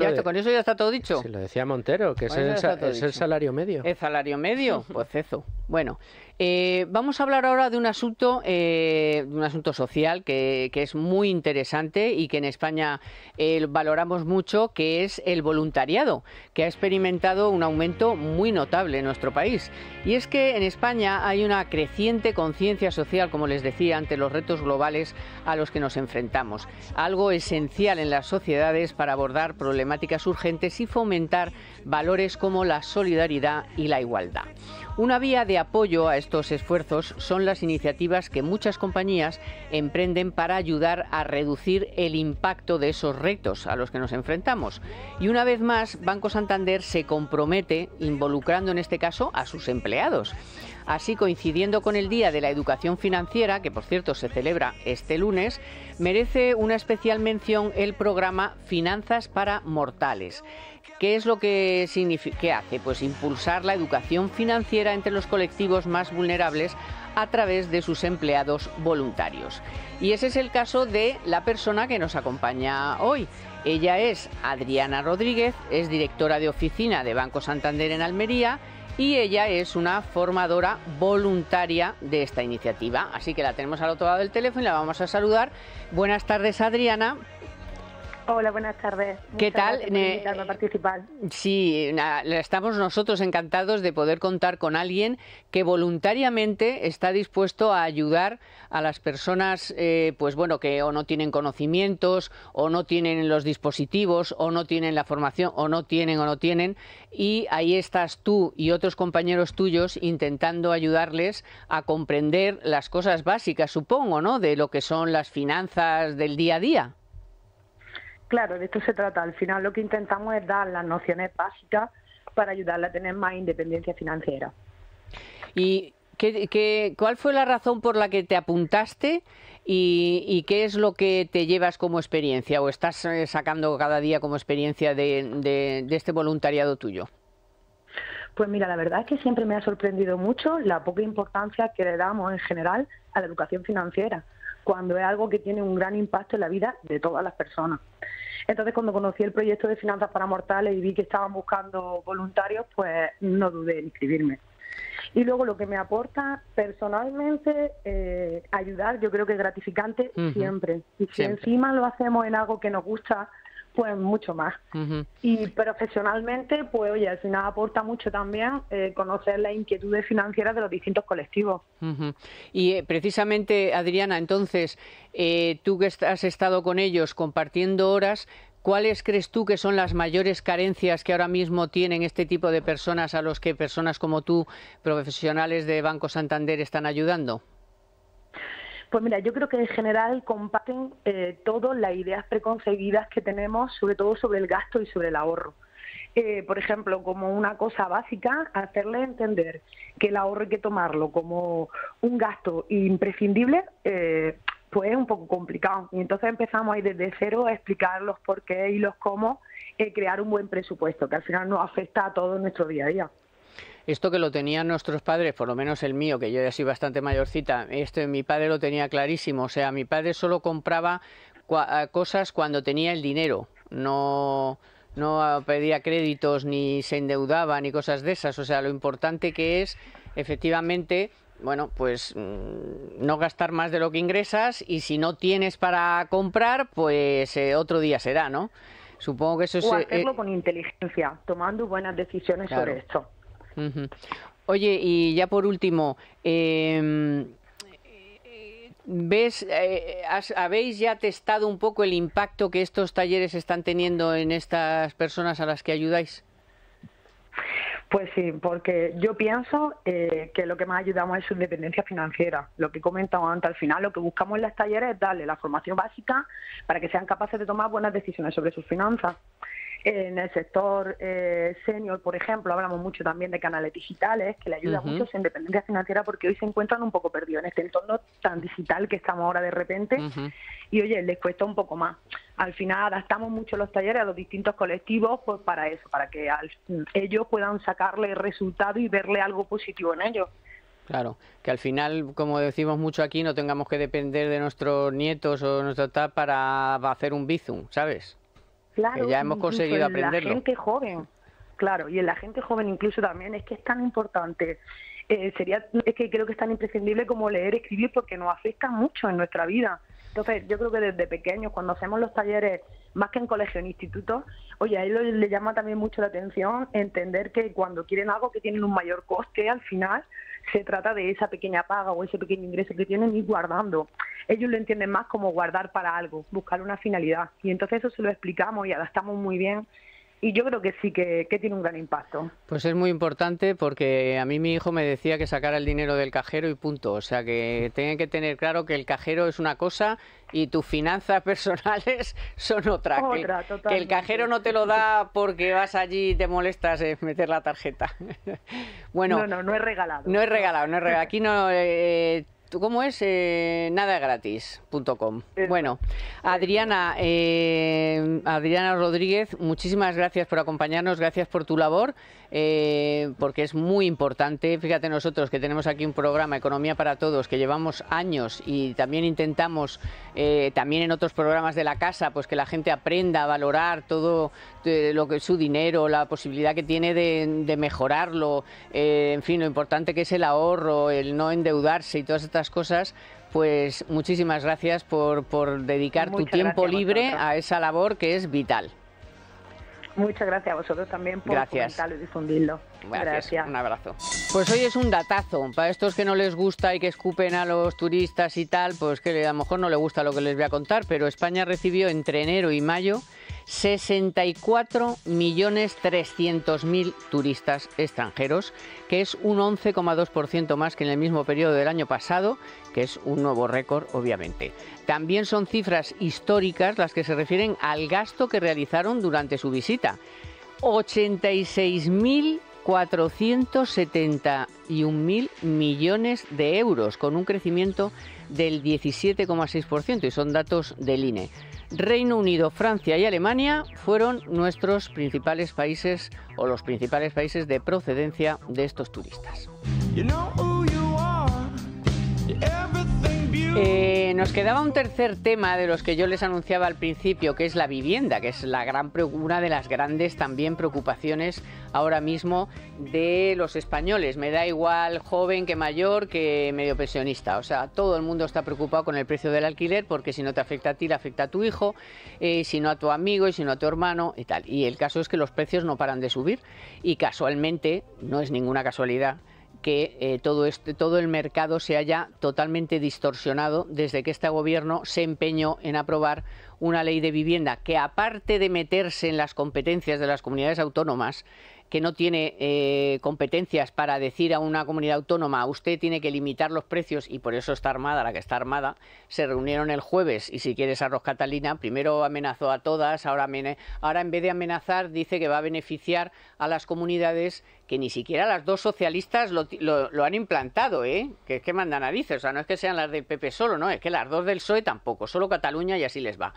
ya, Con eso ya está todo dicho. lo decía Montero, que es el, es el, salario medio. El salario medio, pues eso. Bueno, eh, vamos a hablar ahora de un asunto, eh, un asunto social que, es muy interesante y que en España eh, valoramos mucho, que es el voluntariado, que ha experimentado un aumento muy notable en nuestro país. Y es que en España hay una creciente conciencia social, como les decía, ante los retos globales a los que nos enfrentamos, algo esencial en las sociedades para abordar problemáticas urgentes y fomentar valores como la solidaridad y la igualdad. Una vía de apoyo a estos esfuerzos son las iniciativas que muchas compañías emprenden para ayudar a reducir el impacto de esos retos a los que nos enfrentamos. Y una vez más, Banco Santander se compromete involucrando en este caso a sus empleados. Así, coincidiendo con el Día de la Educación Financiera, que por cierto se celebra este lunes, merece una especial mención el programa Finanzas para Mortales ¿Qué es lo que, hace? Pues impulsar la educación financiera entre los colectivos más vulnerables a través de sus empleados voluntarios. Y ese es el caso de la persona que nos acompaña hoy. Ella es Adriana Rodríguez, es directora de oficina de Banco Santander en Almería y ella es una formadora voluntaria de esta iniciativa. Así que la tenemos al otro lado del teléfono y la vamos a saludar. Buenas tardes, Adriana. Hola, buenas tardes. ¿Qué tal? participar. Sí, estamos nosotros encantados de poder contar con alguien que voluntariamente está dispuesto a ayudar a las personas, eh, pues bueno, que o no tienen conocimientos, o no tienen los dispositivos, o no tienen la formación, o no tienen, o no tienen, y ahí estás tú y otros compañeros tuyos intentando ayudarles a comprender las cosas básicas, supongo, ¿no? De lo que son las finanzas del día a día. Claro, de esto se trata. Al final lo que intentamos es dar las nociones básicas para ayudarla a tener más independencia financiera. ¿Y qué, cuál fue la razón por la que te apuntaste y, qué es lo que te llevas como experiencia o estás eh, sacando cada día como experiencia de este voluntariado tuyo? Pues mira, la verdad es que siempre me ha sorprendido mucho la poca importancia que le damos en general a la educación financiera cuando es algo que tiene un gran impacto en la vida de todas las personas. Entonces, cuando conocí el proyecto de Finanzas para Mortales y vi que estaban buscando voluntarios, pues no dudé en inscribirme. Y luego lo que me aporta personalmente eh, ayudar, yo creo que es gratificante siempre. Y si encima lo hacemos en algo que nos gusta, pues mucho más. Y profesionalmente, pues oye, al final aporta mucho también eh, conocer las inquietudes financieras de los distintos colectivos. Y eh, precisamente, Adriana, entonces, eh, tú que has estado con ellos compartiendo horas, ¿cuáles crees tú que son las mayores carencias que ahora mismo tienen este tipo de personas a los que personas como tú, profesionales de Banco Santander, están ayudando? Pues mira, yo creo que en general comparten eh, todas las ideas preconcebidas que tenemos, sobre todo sobre el gasto y sobre el ahorro. Eh, por ejemplo, como una cosa básica, hacerle entender que el ahorro hay que tomarlo como un gasto imprescindible, eh, pues es un poco complicado. Y entonces empezamos ahí desde cero a explicar los por qué y los cómo, eh, crear un buen presupuesto, que al final nos afecta a todo nuestro día a día. Esto que lo tenían nuestros padres, por lo menos el mío, que yo ya soy bastante mayorcita, esto mi padre lo tenía clarísimo. O sea, mi padre solo compraba cosas cuando tenía el dinero. No, no pedía créditos ni se endeudaba ni cosas de esas. O sea, lo importante que es efectivamente bueno, pues mm, no gastar más de lo que ingresas y si no tienes para comprar, pues eh, otro día será, ¿no? Supongo que eso es... O hacerlo eh, con inteligencia, tomando buenas decisiones sobre esto. Oye, y ya por último, em, eh, habéis ya testado un poco el impacto que estos talleres están teniendo en estas personas a las que ayudáis? Pues sí, porque yo pienso eh, que lo que más ayudamos es su independencia financiera. Lo que he comentado antes, al final lo que buscamos en las talleres es darle la formación básica para que sean capaces de tomar buenas decisiones sobre sus finanzas en el sector eh, senior, por ejemplo, hablamos mucho también de canales digitales, que le ayuda mucho a su independencia financiera porque hoy se encuentran un poco perdidos en este entorno tan digital que estamos ahora de repente. Y oye, les cuesta un poco más. Al final adaptamos mucho los talleres a los distintos colectivos pues para eso, para que ellos puedan sacarle resultado y verle algo positivo en ellos. Claro, que al final, como decimos mucho aquí, no tengamos que depender de nuestros nietos o nuestra tal para hacer un bizum, ¿sabes? Claro, ya hemos conseguido aprenderlo. la gente joven, claro, y en la gente joven incluso también, es que es tan importante. Eh, sería, es que creo que es tan imprescindible como leer, escribir, porque nos afecta mucho en nuestra vida. Entonces, yo creo que desde pequeños, cuando hacemos los talleres, más que en colegio, en instituto... oye, a él le llama también mucho la atención entender que cuando quieren algo que tienen un mayor coste, al final se trata de esa pequeña paga o ese pequeño ingreso que tienen y guardando. Ellos lo entienden más como guardar para algo, buscar una finalidad. Y entonces eso se lo explicamos y adaptamos muy bien y yo creo que sí que, tiene un gran impacto. Pues es muy importante porque a mí mi hijo me decía que sacara el dinero del cajero y punto. O sea que tienen que tener claro que el cajero es una cosa y tus finanzas personales son otra. que, el cajero no te lo da porque vas allí y te molestas en meter la tarjeta. bueno, no, no, no es regalado. No es regalado, no es regalado. Aquí no, eh, ¿cómo es? Eh, nadagratis.com. Bueno, Adriana, eh, Adriana Rodríguez, muchísimas gracias por acompañarnos, gracias por tu labor, eh, porque es muy importante. Fíjate nosotros que tenemos aquí un programa Economía para Todos, que llevamos años y también intentamos, también en otros programas de la casa, pues que la gente aprenda a valorar todo lo que es su dinero, la posibilidad que tiene de mejorarlo, en fin, lo importante que es el ahorro, el no endeudarse y todas estas cosas, pues muchísimas gracias por, dedicar tu tiempo libre a, esa labor que es vital. Muchas gracias a vosotros también por comentarlo y difundirlo. gracias. Un abrazo. Pues hoy es un datazo. Para estos que no les gusta y que escupen a los turistas y tal, pues que a lo mejor no les gusta lo que les voy a contar, pero España recibió entre enero y mayo 64.300.000 millones turistas extranjeros, que es un 11,2% más que en el mismo periodo del año pasado, que es un nuevo récord, obviamente. También son cifras históricas las que se refieren al gasto que realizaron durante su visita. 86.471.000 millones de euros, con un crecimiento del 17,6% y son datos del INE. Reino Unido, Francia y Alemania fueron nuestros principales países o los principales países de procedencia de estos turistas. Eh, nos quedaba un tercer tema de los que yo les anunciaba al principio, que es la vivienda, que es la gran, una de las grandes también preocupaciones ahora mismo de los españoles. Me da igual joven que mayor que medio pensionista. O sea, todo el mundo está preocupado con el precio del alquiler porque si no te afecta a ti, le afecta a tu hijo, eh, si no a tu amigo y si no a tu hermano y tal. Y el caso es que los precios no paran de subir y casualmente, no es ninguna casualidad, que eh, todo, este, todo el mercado se haya totalmente distorsionado desde que este gobierno se empeñó en aprobar una ley de vivienda que, aparte de meterse en las competencias de las comunidades autónomas, que no tiene eh, competencias para decir a una comunidad autónoma usted tiene que limitar los precios y por eso está armada la que está armada, se reunieron el jueves y si quieres arroz Catalina, primero amenazó a todas, ahora, ahora en vez de amenazar dice que va a beneficiar a las comunidades que ni siquiera las dos socialistas lo, han implantado, ¿eh? que es que mandan narices, o sea, no es que sean las del PP solo, no, es que las dos del PSOE tampoco, solo Cataluña y así les va.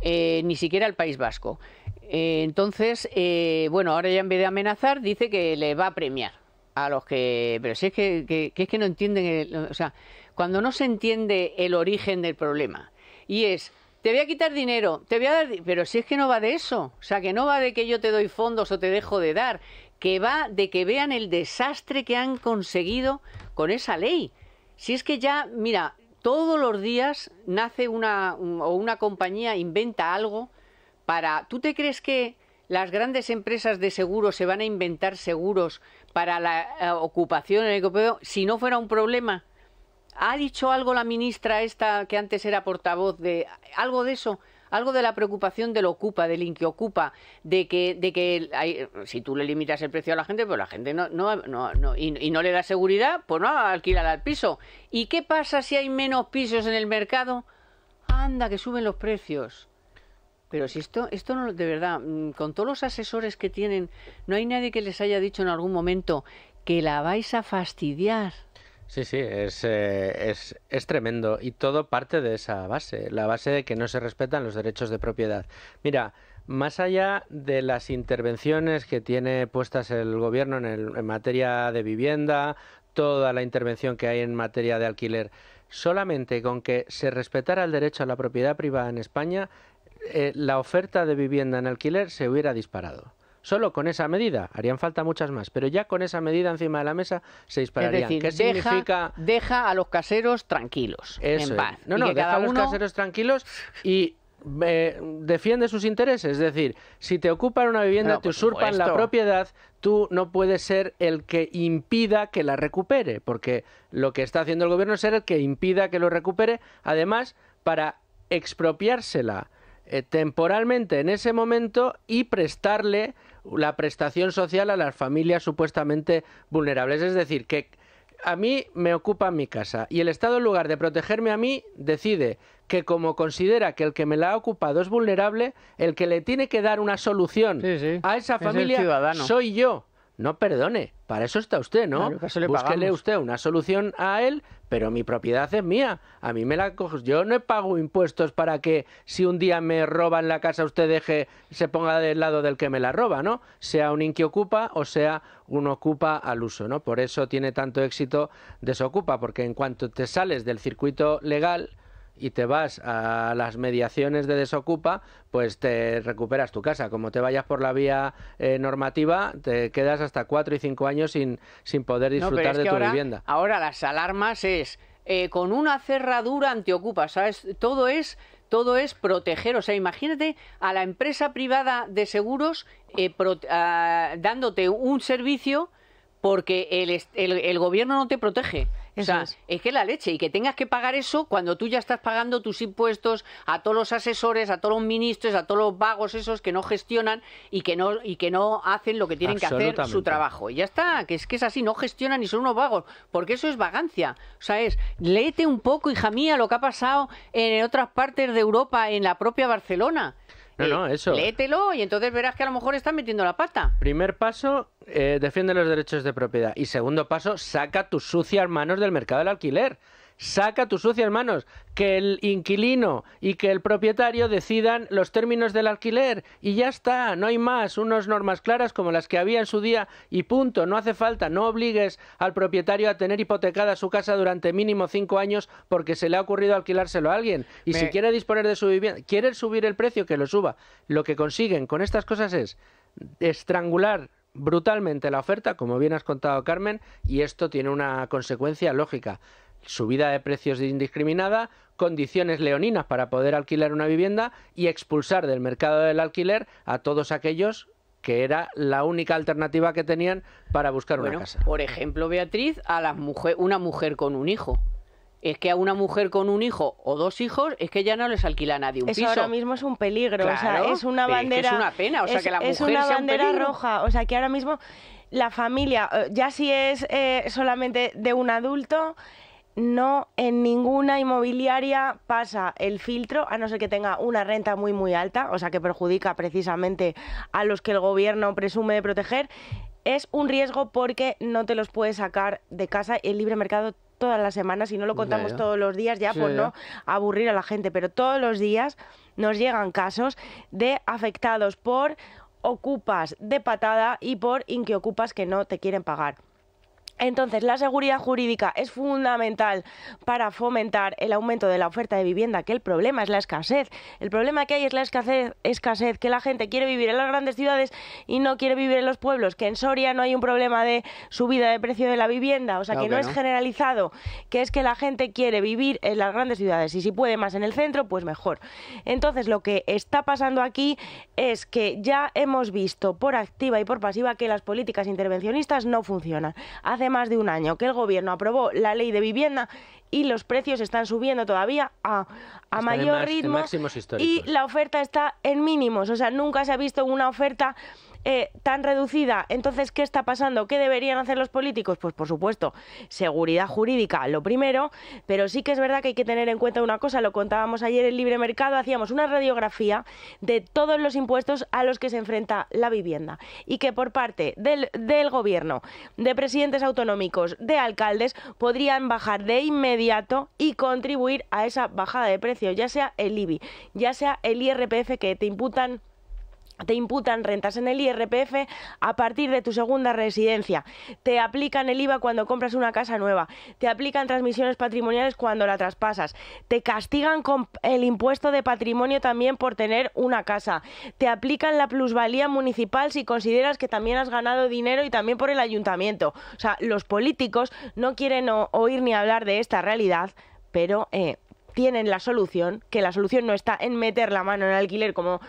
Eh, ni siquiera el País Vasco. Eh, entonces, eh, bueno, ahora ya en vez de amenazar, dice que le va a premiar a los que... Pero si es que, que, es que no entienden... o sea, cuando no se entiende el origen del problema y es... Te voy a quitar dinero, te voy a dar... Pero si es que no va de eso. O sea, que no va de que yo te doy fondos o te dejo de dar. Que va de que vean el desastre que han conseguido con esa ley. Si es que ya, mira, todos los días nace una o una compañía inventa algo para... ¿Tú te crees que las grandes empresas de seguros se van a inventar seguros para la eh, ocupación en el si no fuera un problema? ¿Ha dicho algo la ministra esta que antes era portavoz de algo de eso? algo de la preocupación del ocupa, del inquiocupa, de que, de que hay, si tú le limitas el precio a la gente, pues la gente no, no, no, y, no le da seguridad, pues no alquila el piso. ¿Y qué pasa si hay menos pisos en el mercado? Anda, que suben los precios. Pero si esto, esto no, de verdad, mm, con todos los asesores que tienen, no hay nadie que les haya dicho en algún momento que la vais a fastidiar. Sí, sí, es, eh, es, es, tremendo. Y todo parte de esa base, la base de que no se respetan los derechos de propiedad. Mira, más allá de las intervenciones que tiene puestas el gobierno en, en materia de vivienda, toda la intervención que hay en materia de alquiler, solamente con que se respetara el derecho a la propiedad privada en España, eh, la oferta de vivienda en alquiler se hubiera disparado. Solo con esa medida, harían falta muchas más, pero ya con esa medida encima de la mesa se dispararían. ¿Qué significa... deja a los caseros tranquilos, en paz. No, no, deja a los caseros tranquilos y eh, defiende sus intereses. Es decir, si te ocupan una vivienda, te usurpan la propiedad, tú no puedes ser el que impida que la recupere, porque lo que está haciendo el gobierno es ser el que impida que lo recupere. Además, para expropiársela eh, temporalmente en ese momento y prestarle la prestación social a las familias supuestamente vulnerables. Es decir, que a mí me ocupa mi casa y el Estado en lugar de protegerme a mí decide que como considera que el que me la ha ocupado es vulnerable, el que le tiene que dar una solución a esa familia soy yo no perdone. Para eso está usted, ¿no? Claro, usted una solución a él, pero mi propiedad es mía. A mí me la cojo. Yo no he pago impuestos para que si un día me roban la casa usted deje, se ponga del lado del que me la roba, ¿no? Sea un inquiocupa o sea un ocupa al uso, ¿no? Por eso tiene tanto éxito desocupa, porque en cuanto te sales del circuito legal, y te vas a las mediaciones de desocupa, pues te recuperas tu casa. Como te vayas por la vía eh, normativa, te quedas hasta cuatro y cinco años sin, poder disfrutar de tu vivienda. Ahora las alarmas es eh, con una cerradura antiocupa, ¿sabes? Todo es todo es proteger. O sea, imagínate a la empresa privada de seguros eh, ah, dándote un servicio porque el gobierno no te protege o sea, es. que la leche y que tengas que pagar eso cuando tú ya estás pagando tus impuestos a todos los asesores, a todos los ministros, a todos los vagos esos que no gestionan y que no y que no hacen lo que tienen que hacer su trabajo. Y ya está, que es que es así, no gestionan y son unos vagos, porque eso es vagancia. O sea, es léete un poco, hija mía, lo que ha pasado en otras partes de Europa, en la propia Barcelona. No, eso. y entonces verás que a lo mejor están metiendo la pata. Primer paso, eh, defiende los derechos de propiedad. Y segundo paso, saca tus sucias manos del mercado del alquiler saca tus sucias manos, que el inquilino y que el propietario decidan los términos del alquiler y ya está, no hay más, unas normas claras como las que había en su día y punto, no hace falta, no obligues al propietario a tener hipotecada su casa durante mínimo cinco años porque se le ha ocurrido alquilárselo a alguien y si quiere disponer de su vivienda, quiere subir el precio, que lo suba. Lo que consiguen con estas cosas es estrangular brutalmente la oferta, como bien has contado Carmen, y esto tiene una consecuencia lógica subida de precios indiscriminada, condiciones leoninas para poder alquilar una vivienda y expulsar del mercado del alquiler a todos aquellos que era la única alternativa que tenían para buscar una casa. Por ejemplo, Beatriz, a las una mujer con un hijo. Es que a una mujer con un hijo o dos hijos es que ya no les alquila nadie un Eso ahora mismo es un peligro, o sea, es una bandera. Es, una pena, o bandera roja, o sea, que ahora mismo la familia, eh, ya si es eh, solamente de un adulto, no en ninguna inmobiliaria pasa el filtro, a no ser que tenga una renta muy muy alta, o sea que perjudica precisamente a los que el gobierno presume de proteger. Es un riesgo porque no te los puedes sacar de casa. El libre mercado todas las semanas y no lo contamos todos los días ya por no aburrir a la gente, pero todos los días nos llegan casos de afectados por ocupas de patada y por inquiocupas que no te quieren pagar. Entonces, la seguridad jurídica es fundamental para fomentar el aumento de la oferta de vivienda, que el problema es la escasez. El problema que hay es la escasez, escasez, que la gente quiere vivir en las grandes ciudades y no quiere vivir en los pueblos, que en Soria no hay un problema de subida de precio de la vivienda, o sea, que, no, es generalizado, que es que la gente quiere vivir en las grandes ciudades y si puede más en el centro, pues mejor. Entonces, lo que está pasando aquí es que ya hemos visto por activa y por pasiva que las políticas intervencionistas no funcionan hace más de un año que el gobierno aprobó la ley de vivienda y los precios están subiendo todavía a, mayor ritmo y la oferta está en mínimos. O sea, nunca se ha visto una oferta eh, tan reducida. Entonces, ¿qué está pasando? ¿Qué deberían hacer los políticos? Pues, por supuesto, seguridad jurídica, lo primero, pero sí que es verdad que hay que tener en cuenta una cosa, lo contábamos ayer en Libre Mercado, hacíamos una radiografía de todos los impuestos a los que se enfrenta la vivienda y que por parte del, del gobierno, de presidentes autonómicos, de alcaldes, podrían bajar de inmediato y contribuir a esa bajada de precios, ya sea el IBI, ya sea el IRPF que te imputan te imputan rentas en el IRPF a partir de tu segunda residencia, te aplican el IVA cuando compras una casa nueva, te aplican transmisiones patrimoniales cuando la traspasas, te castigan con el impuesto de patrimonio también por tener una casa, te aplican la plusvalía municipal si consideras que también has ganado dinero y también por el ayuntamiento. O sea, los políticos no quieren oír ni hablar de esta realidad, pero eh, tienen la solución, que la solución no está en meter la mano en el alquiler, como,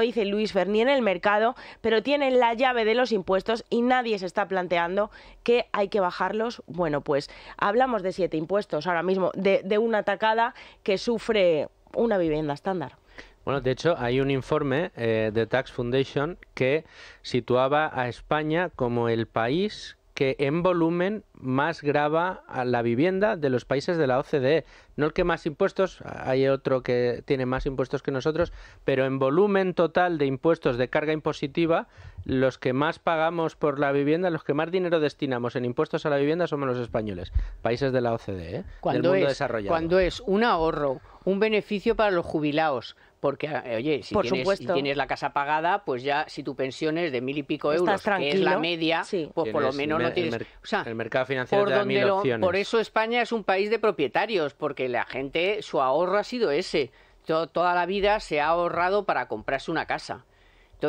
dice Luis Ferni, en el mercado, pero tienen la llave de los impuestos y nadie se está planteando que hay que bajarlos. Bueno, pues hablamos de siete impuestos ahora mismo, de, una atacada que sufre una vivienda estándar. Bueno, de hecho, hay un informe eh, de Tax Foundation que situaba a España como el país que en volumen más grava a la vivienda de los países de la OCDE. No el que más impuestos, hay otro que tiene más impuestos que nosotros, pero en volumen total de impuestos de carga impositiva, los que más pagamos por la vivienda, los que más dinero destinamos en impuestos a la vivienda somos los españoles, países de la OCDE, ¿eh? del mundo desarrollado. Cuando es un ahorro, un beneficio para los jubilados, porque, ah, eh, oye, si, tienes, tienes, la casa pagada, pues ya si tu pensión es de mil y pico euros, que es la media, pues por lo menos no tienes... El, mercado financiero de te mil opciones. Por eso España es un país de propietarios, porque la gente, su ahorro ha sido ese. toda la vida se ha ahorrado para comprarse una casa.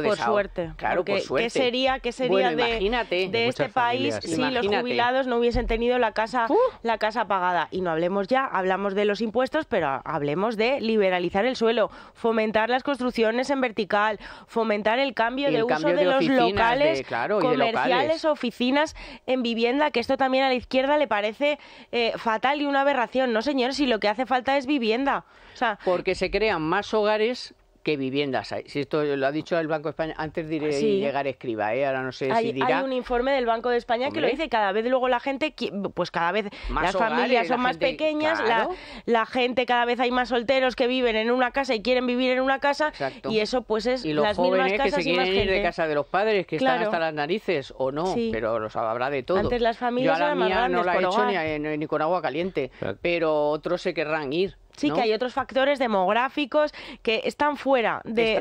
Por suerte. Claro, por ¿Qué sería, sería de, este país si los jubilados no hubiesen tenido la casa, uh. la casa pagada? Y no hablemos ya, hablamos de los impuestos, pero hablemos de liberalizar el suelo, fomentar las construcciones en vertical, fomentar el cambio de uso de, los locales comerciales, oficinas en vivienda, que esto también a la izquierda le parece eh, fatal y una aberración. No, señor, si lo que hace falta es vivienda. Porque se crean más hogares qué viviendas hay. Si esto lo ha dicho el Banco de España, antes diré llegar escriba, ¿eh? ahora no sé si dirá. Hay un informe del Banco de España que lo dice, cada vez luego la gente, pues cada vez las familias son más pequeñas, la, gente cada vez hay más solteros que viven en una casa y quieren vivir en una casa y eso pues es las mismas casas que se quieren ir de casa de los padres que están hasta las narices o no, pero los habrá de todo. Antes las familias no la he hecho ni con agua caliente, pero otros se querrán ir. Sí, que hay otros factores demográficos que están fuera de,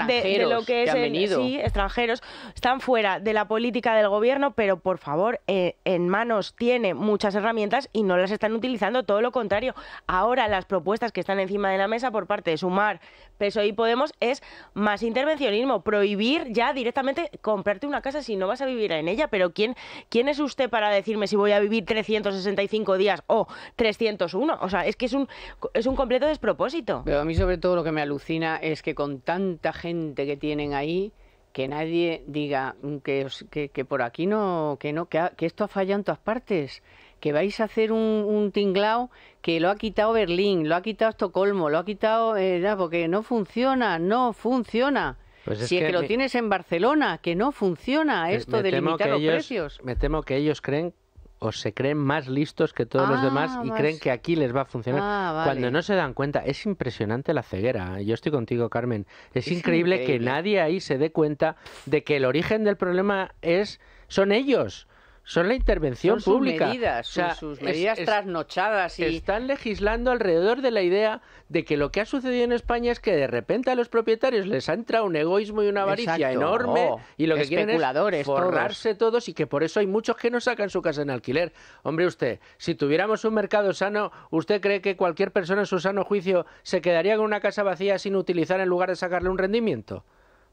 lo que es sí, extranjeros, están fuera de la política del gobierno, pero por favor, eh, en manos tiene muchas herramientas y no las están utilizando, todo lo contrario. Ahora las propuestas que están encima de la mesa por parte de Sumar, PSOE ahí Podemos es más intervencionismo, prohibir ya directamente comprarte una casa si no vas a vivir en ella. Pero ¿quién, quién es usted para decirme si voy a vivir 365 días o 301? O sea, es que es un, es un completo despropósito. Pero a mí sobre todo lo que me alucina es que con tanta gente que tienen ahí que nadie diga que, que, por aquí no que no que, que esto ha fallado en todas partes que vais a hacer un, tinglao que lo ha quitado Berlín, lo ha quitado Estocolmo, lo ha quitado... Eh, porque no funciona, no funciona. Pues si es que, lo tienes en Barcelona, que no funciona esto de limitar los precios. Me temo que ellos creen o se creen más listos que todos los ah, demás y creen que aquí les va a funcionar. Ah, Cuando no se dan cuenta, es impresionante la ceguera. ¿eh? Yo estoy contigo, Carmen. Es, increíble, increíble que nadie ahí se dé cuenta de que el origen del problema es son ellos son la intervención pública. Sus medidas, sus, medidas trasnochadas. Y... Están legislando alrededor de la idea de que lo que ha sucedido en España es que de repente a los propietarios les ha entrado un egoísmo y una avaricia enorme oh, y lo que quieren es forrarse todos. y que por eso hay muchos que no sacan su casa en alquiler. Hombre, usted, si tuviéramos un mercado sano, ¿usted cree que cualquier persona en su sano juicio se quedaría con una casa vacía sin utilizar en lugar de sacarle un rendimiento?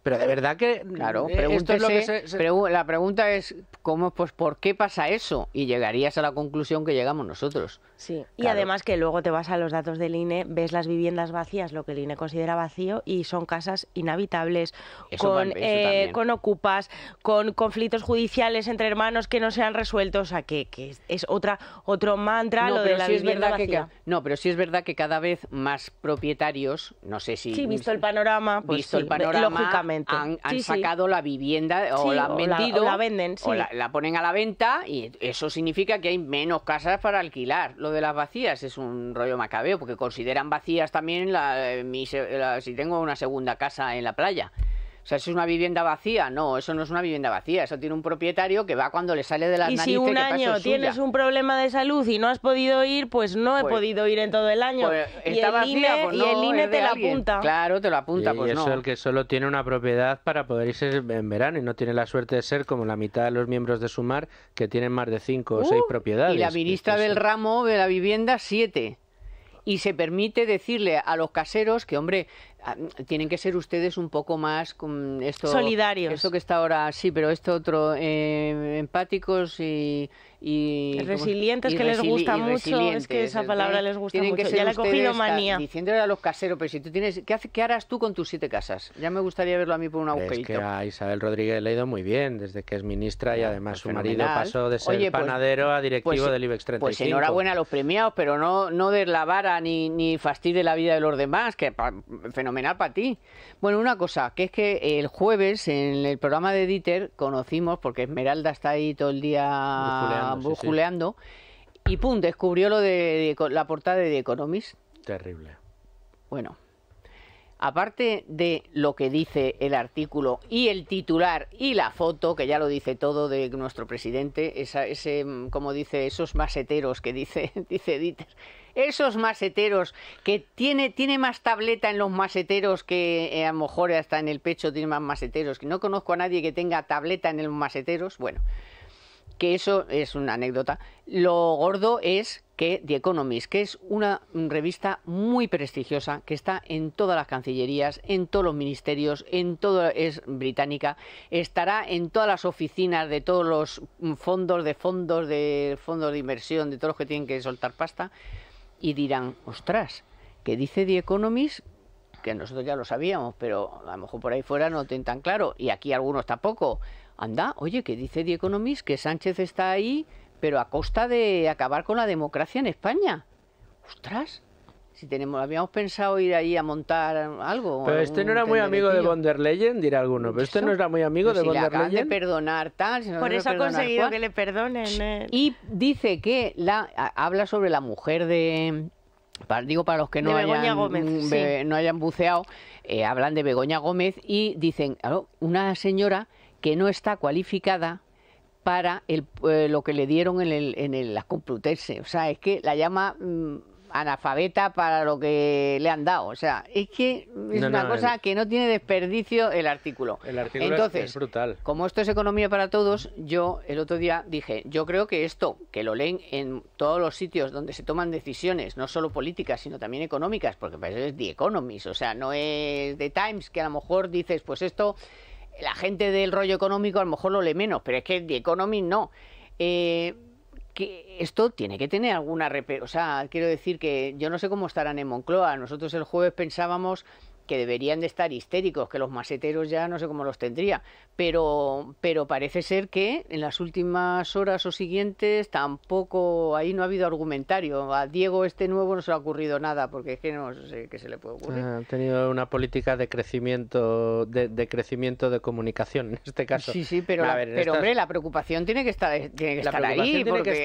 Pero de verdad que. Mm, claro, eh, la pregunta es: ¿cómo, pues, ¿por qué pasa eso? Y llegarías a la conclusión que llegamos nosotros y además que luego te vas a los datos del INE, ves las viviendas vacías, lo que el INE considera vacío, y son casas inhabitables, con, eh, con ocupas, con conflictos judiciales entre hermanos que no se han resuelto, o sea, que, que es otra otro mantra lo de la vivienda no, pero sí es verdad que cada vez más propietarios, no sé si... Sí, visto el panorama, pues visto el panorama, han, sacado la vivienda o la han vendido. o la la, ponen a la venta y eso significa que hay menos casas para alquilar de las vacías es un rollo macabeo, porque consideran vacías también la, eh, si tengo una segunda casa en la playa. O sea, si es una vivienda vacía? No, eso no es una vivienda vacía. Eso tiene un propietario que va cuando le sale de las ¿Y Y si un año tienes un problema de salud y no has podido ir, pues no he pues, podido ir en todo el año. Pues, y, pues el INE, te la apunta. Claro, te lo apunta. y eso el que solo tiene una propiedad para poder irse en verano y no tiene la suerte de ser como la mitad de los miembros de Sumar que tienen más de cinco o seis uh, propiedades. Y la ministra del ramo de la vivienda, siete y se permite decirle a los caseros que, hombre, Ah, mm, tienen que ser ustedes un poco más esto solidarios esto que está ahora sí pero esto otro eh, empáticos y, resilientes que les gusta mucho es que esa palabra les gusta mucho ya le he cogido manía diciéndole a los caseros pero si tú tienes qué, hace, qué harás tú con tus siete casas ya me gustaría verlo a mí por un agujerito es que a Isabel Rodríguez le ha ido muy bien desde que es ministra y además pues su marido pasó de ser pues, panadero a directivo pues, del Ibex 35 pues enhorabuena a los premiados pero no no de la vara ni ni fastidie la vida de los demás que fenomenal fenomenal para ti. Bueno, una cosa, que es que el jueves en el programa de Dieter conocimos, porque Esmeralda está ahí todo el día bujuleando, y pum, descubrió lo de, la portada de The Economist. Terrible. Bueno, aparte de lo que dice el artículo y el titular y la foto, que ya lo dice todo de nuestro presidente, esa, ese, mm, como dice, esos maseteros que dice, dice Dieter esos maseteros que tiene, tiene más tableta en los maseteros que eh, a lo mejor hasta en el pecho tiene más maseteros, que no conozco a nadie que tenga tableta en los maseteros, bueno, que eso es una anécdota. Lo gordo es que The Economist, que es una revista muy prestigiosa, que está en todas las cancillerías, en todos los ministerios, en todo es británica, estará en todas las oficinas de todos los fondos de fondos de fondos de inversión, de todos los que tienen que soltar pasta y dirán, ostras, que dice The Economist que nosotros ya lo sabíamos, pero a lo mejor por ahí fuera no tienen tan claro, y aquí algunos tampoco. Anda, oye, que dice The Economist que Sánchez está ahí, pero a costa de acabar con la democracia en España. Ostras, si tenemos, habíamos pensado ir ahí a montar algo. Pero este no era muy amigo de von der Leyen, dirá alguno. Pero este no era muy amigo de si von der Leyen. de perdonar tal. Por eso ha conseguido que le perdonen. Eh. Y dice que la habla sobre la mujer de digo para los que no, hayan, no hayan buceado, eh, hablan de Begoña Gómez y dicen, una señora que no está cualificada para el, eh, lo que le dieron en, el, en Complutense. O sea, es que la llama mm, analfabeta para lo que le han dado. O sea, es que es una cosa que no tiene desperdicio el artículo. El artículo Entonces, es brutal. Como esto es economía para todos, yo el otro día dije, yo creo que esto, que lo leen en todos los sitios donde se toman decisiones, no solo políticas, sino también económicas, porque para eso es The Economist, o sea, no es The Times, que a lo mejor dices, pues esto, la gente del rollo económico a lo mejor lo lee menos, pero es que The Economist no. Eh, esto tiene que tener alguna... O sea, quiero decir que yo no sé cómo estarán en Moncloa. Nosotros el jueves pensábamos que deberían de estar histéricos, que los maseteros ya no sé cómo los tendría, pero, pero parece ser que en las últimas horas o siguientes tampoco, ahí no ha habido argumentario. A Diego este nuevo no se le ha ocurrido nada, porque es que no sé qué se le puede ocurrir. Ha tenido una política de crecimiento, de, crecimiento de comunicación en este caso. Sí, sí, pero, hombre, la preocupación tiene que estar, tiene ahí. Tiene que estar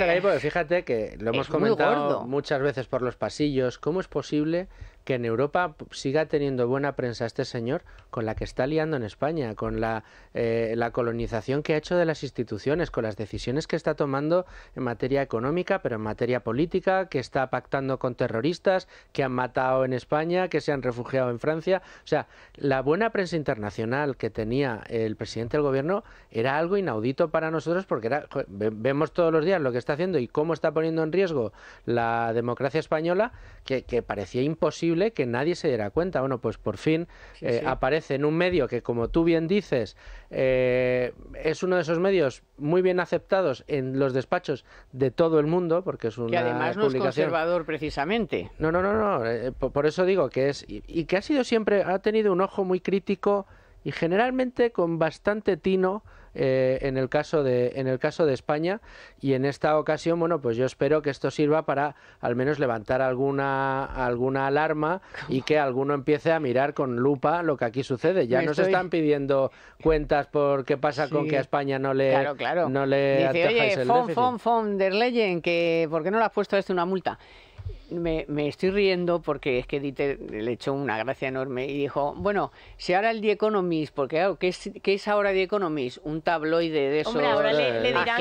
ahí, porque fíjate que lo hemos comentado muchas veces por los pasillos, ¿cómo es posible que en Europa siga teniendo buena prensa este señor con la que está liando en España, con eh, la, colonización que ha hecho de las instituciones, con las decisiones que está tomando en materia económica, pero en materia política, que está pactando con terroristas, que han matado en España, que se han refugiado en Francia. O sea, la buena prensa internacional que tenía el presidente del gobierno era algo inaudito para nosotros porque era, vemos todos los días lo que está haciendo y cómo está poniendo en riesgo la democracia española que parecía imposible que nadie se diera cuenta. Bueno, pues por fin eh, aparece en un medio que, como tú bien dices, eh, es uno de esos medios muy bien aceptados en los despachos de todo el mundo, porque es un que además conservador precisamente. No, no, no, no. Eh, por, eso digo que es y que ha sido siempre ha tenido un ojo muy crítico y generalmente con bastante tino eh, en, el caso de, en el caso de España. Y en esta ocasión, bueno, pues yo espero que esto sirva para al menos levantar alguna, alguna alarma y que alguno empiece a mirar con lupa lo que aquí sucede. Ya no se están pidiendo cuentas por qué pasa con que a España no le, claro, No le oye, que ¿por qué no le has puesto a este una multa? me, estoy riendo porque es que Dieter le echó una gracia enorme y dijo, bueno, si ahora el The Economist, porque ¿qué es, qué es ahora The Economist? Un tabloide de esos Hombre,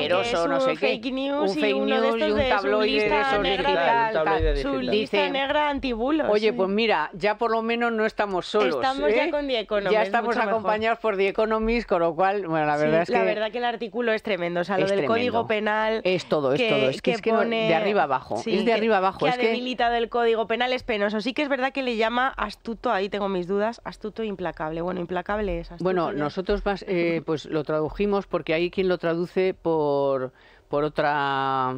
no sé qué. un fake news y un tabloide de, esos Su lista negra antibulos. Oye, ¿eh? pues mira, ya por lo menos no estamos solos. Estamos ya ¿eh? con The Economist. Ya estamos acompañados por The Economist, con lo cual, bueno, la verdad es que... La verdad que el artículo es tremendo, o sea, lo del Código Penal... Es todo, es todo. Es que, es que de arriba abajo, es de arriba abajo. que Habilitado del Código Penal es penoso. Sí que es verdad que le llama astuto, ahí tengo mis dudas, astuto e implacable. Bueno, implacable es astuto. Bueno, nosotros eh, pues lo tradujimos porque hay quien lo traduce por, por otra...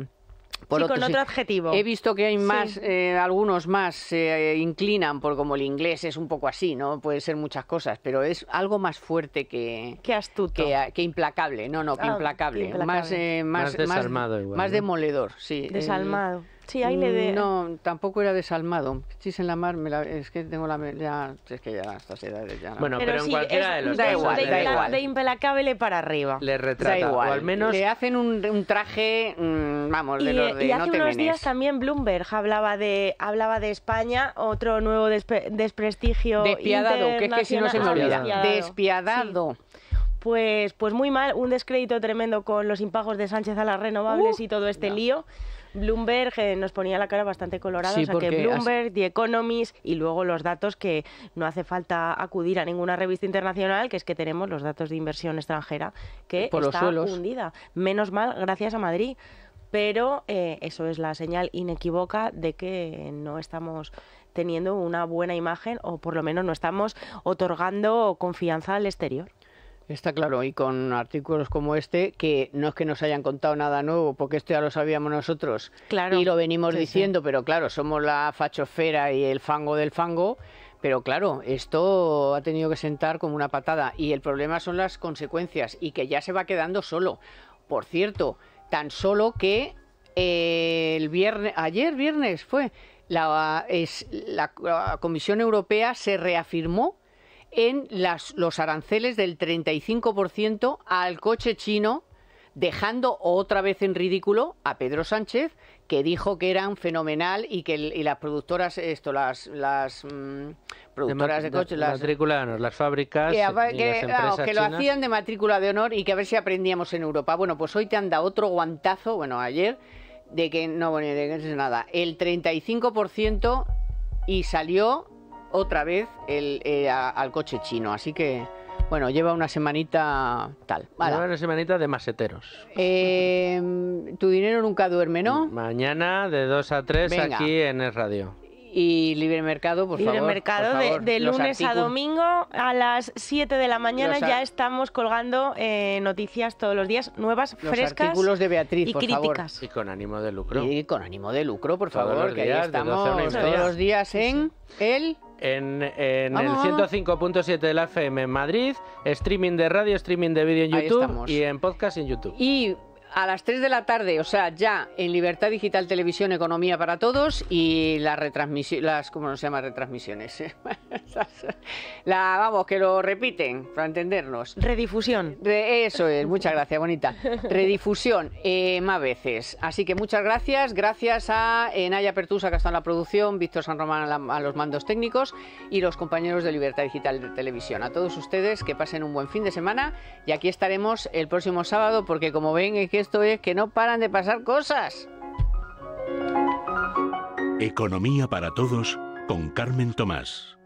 Por otro, con otro adjetivo. He visto que hay más, eh, algunos más se eh, inclinan por como el inglés es un poco así, ¿no? Puede ser muchas cosas, pero es algo más fuerte que. Que astuto. Que, ah, implacable, no, no, que ah, implacable. Más, más, más, desarmado demoledor, sí. Desalmado. Sí, ahí le No, tampoco era desalmado. Chis en la mar, es que tengo la... Ya, es que ya a estas edades ya... Bueno, pero, en cualquiera de los... Da igual, de, da igual. De impelacable para arriba. Le retrata, igual. o al menos... Le hacen un, traje, mm, vamos, de y, los de Y hace unos días también Bloomberg hablaba de, hablaba de España, otro nuevo despe, desprestigio Despiadado, que es que si no se me olvida. Despiadado. Pues, pues muy mal, un descrédito tremendo con los impagos de Sánchez a las renovables uh. y todo este lío. Bloomberg eh, nos ponía la cara bastante colorada, o sea que Bloomberg, The Economist y luego los datos que no hace falta acudir a ninguna revista internacional, que es que tenemos los datos de inversión extranjera que está hundida. Menos mal, gracias a Madrid pero eh, eso es la señal inequívoca de que no estamos teniendo una buena imagen o por lo menos no estamos otorgando confianza al exterior. Está claro, y con artículos como este, que no es que nos hayan contado nada nuevo, porque esto ya lo sabíamos nosotros y lo venimos diciendo, pero claro, somos la fachofera y el fango del fango, pero claro, esto ha tenido que sentar como una patada y el problema son las consecuencias y que ya se va quedando solo. Por cierto, tan solo que eh, el viernes, ayer viernes fue, la Comisión Europea se reafirmó en las, los aranceles del 35% al coche chino, dejando otra vez en ridículo a Pedro Sánchez, que dijo que eran fenomenal y que las productoras, esto, las, las mm, productoras de, coches, las las fábricas, que, ah, lo hacían de matrícula de honor y que a ver si aprendíamos en Europa. Bueno, pues hoy te han dado otro guantazo, bueno, ayer, de que no, bueno, de que es nada, el 35% y salió otra vez el, eh, al coche chino. Así que, bueno, lleva una semanita tal. Lleva una semanita de maseteros. Em, tu dinero nunca duerme, ¿no? Mañana de 2 a 3 aquí en el radio. Y libre mercado, por favor. Libre mercado, de, lunes a domingo a las 7 de la mañana ya estamos colgando eh, noticias todos los días, nuevas, frescas. de Beatriz, y críticas. Y con ánimo de lucro. Y con ánimo de lucro, por favor, que ahí estamos todos los días en el en, el 105.7 de la FM en Madrid, streaming de radio, streaming de vídeo en YouTube y en podcast en YouTube. Y a las 3 de la tarde, o sea, ya en Libertad Digital Televisión Economía para Todos y las retransmisiones, las, ¿cómo se llama? Retransmisiones. la, vamos, que lo repiten, para entendernos. Redifusión. eso es, muchas gracias, bonita. Redifusión, eh, más veces. Así que muchas gracias, gracias a Naya Pertusa, que ha estado en la producción, Víctor San Román a, los mandos técnicos y los compañeros de Libertad Digital Televisión. A todos ustedes que pasen un buen fin de semana y aquí estaremos el próximo sábado porque como ven es que esto es que no paran de pasar cosas. Economía para todos con Carmen Tomás.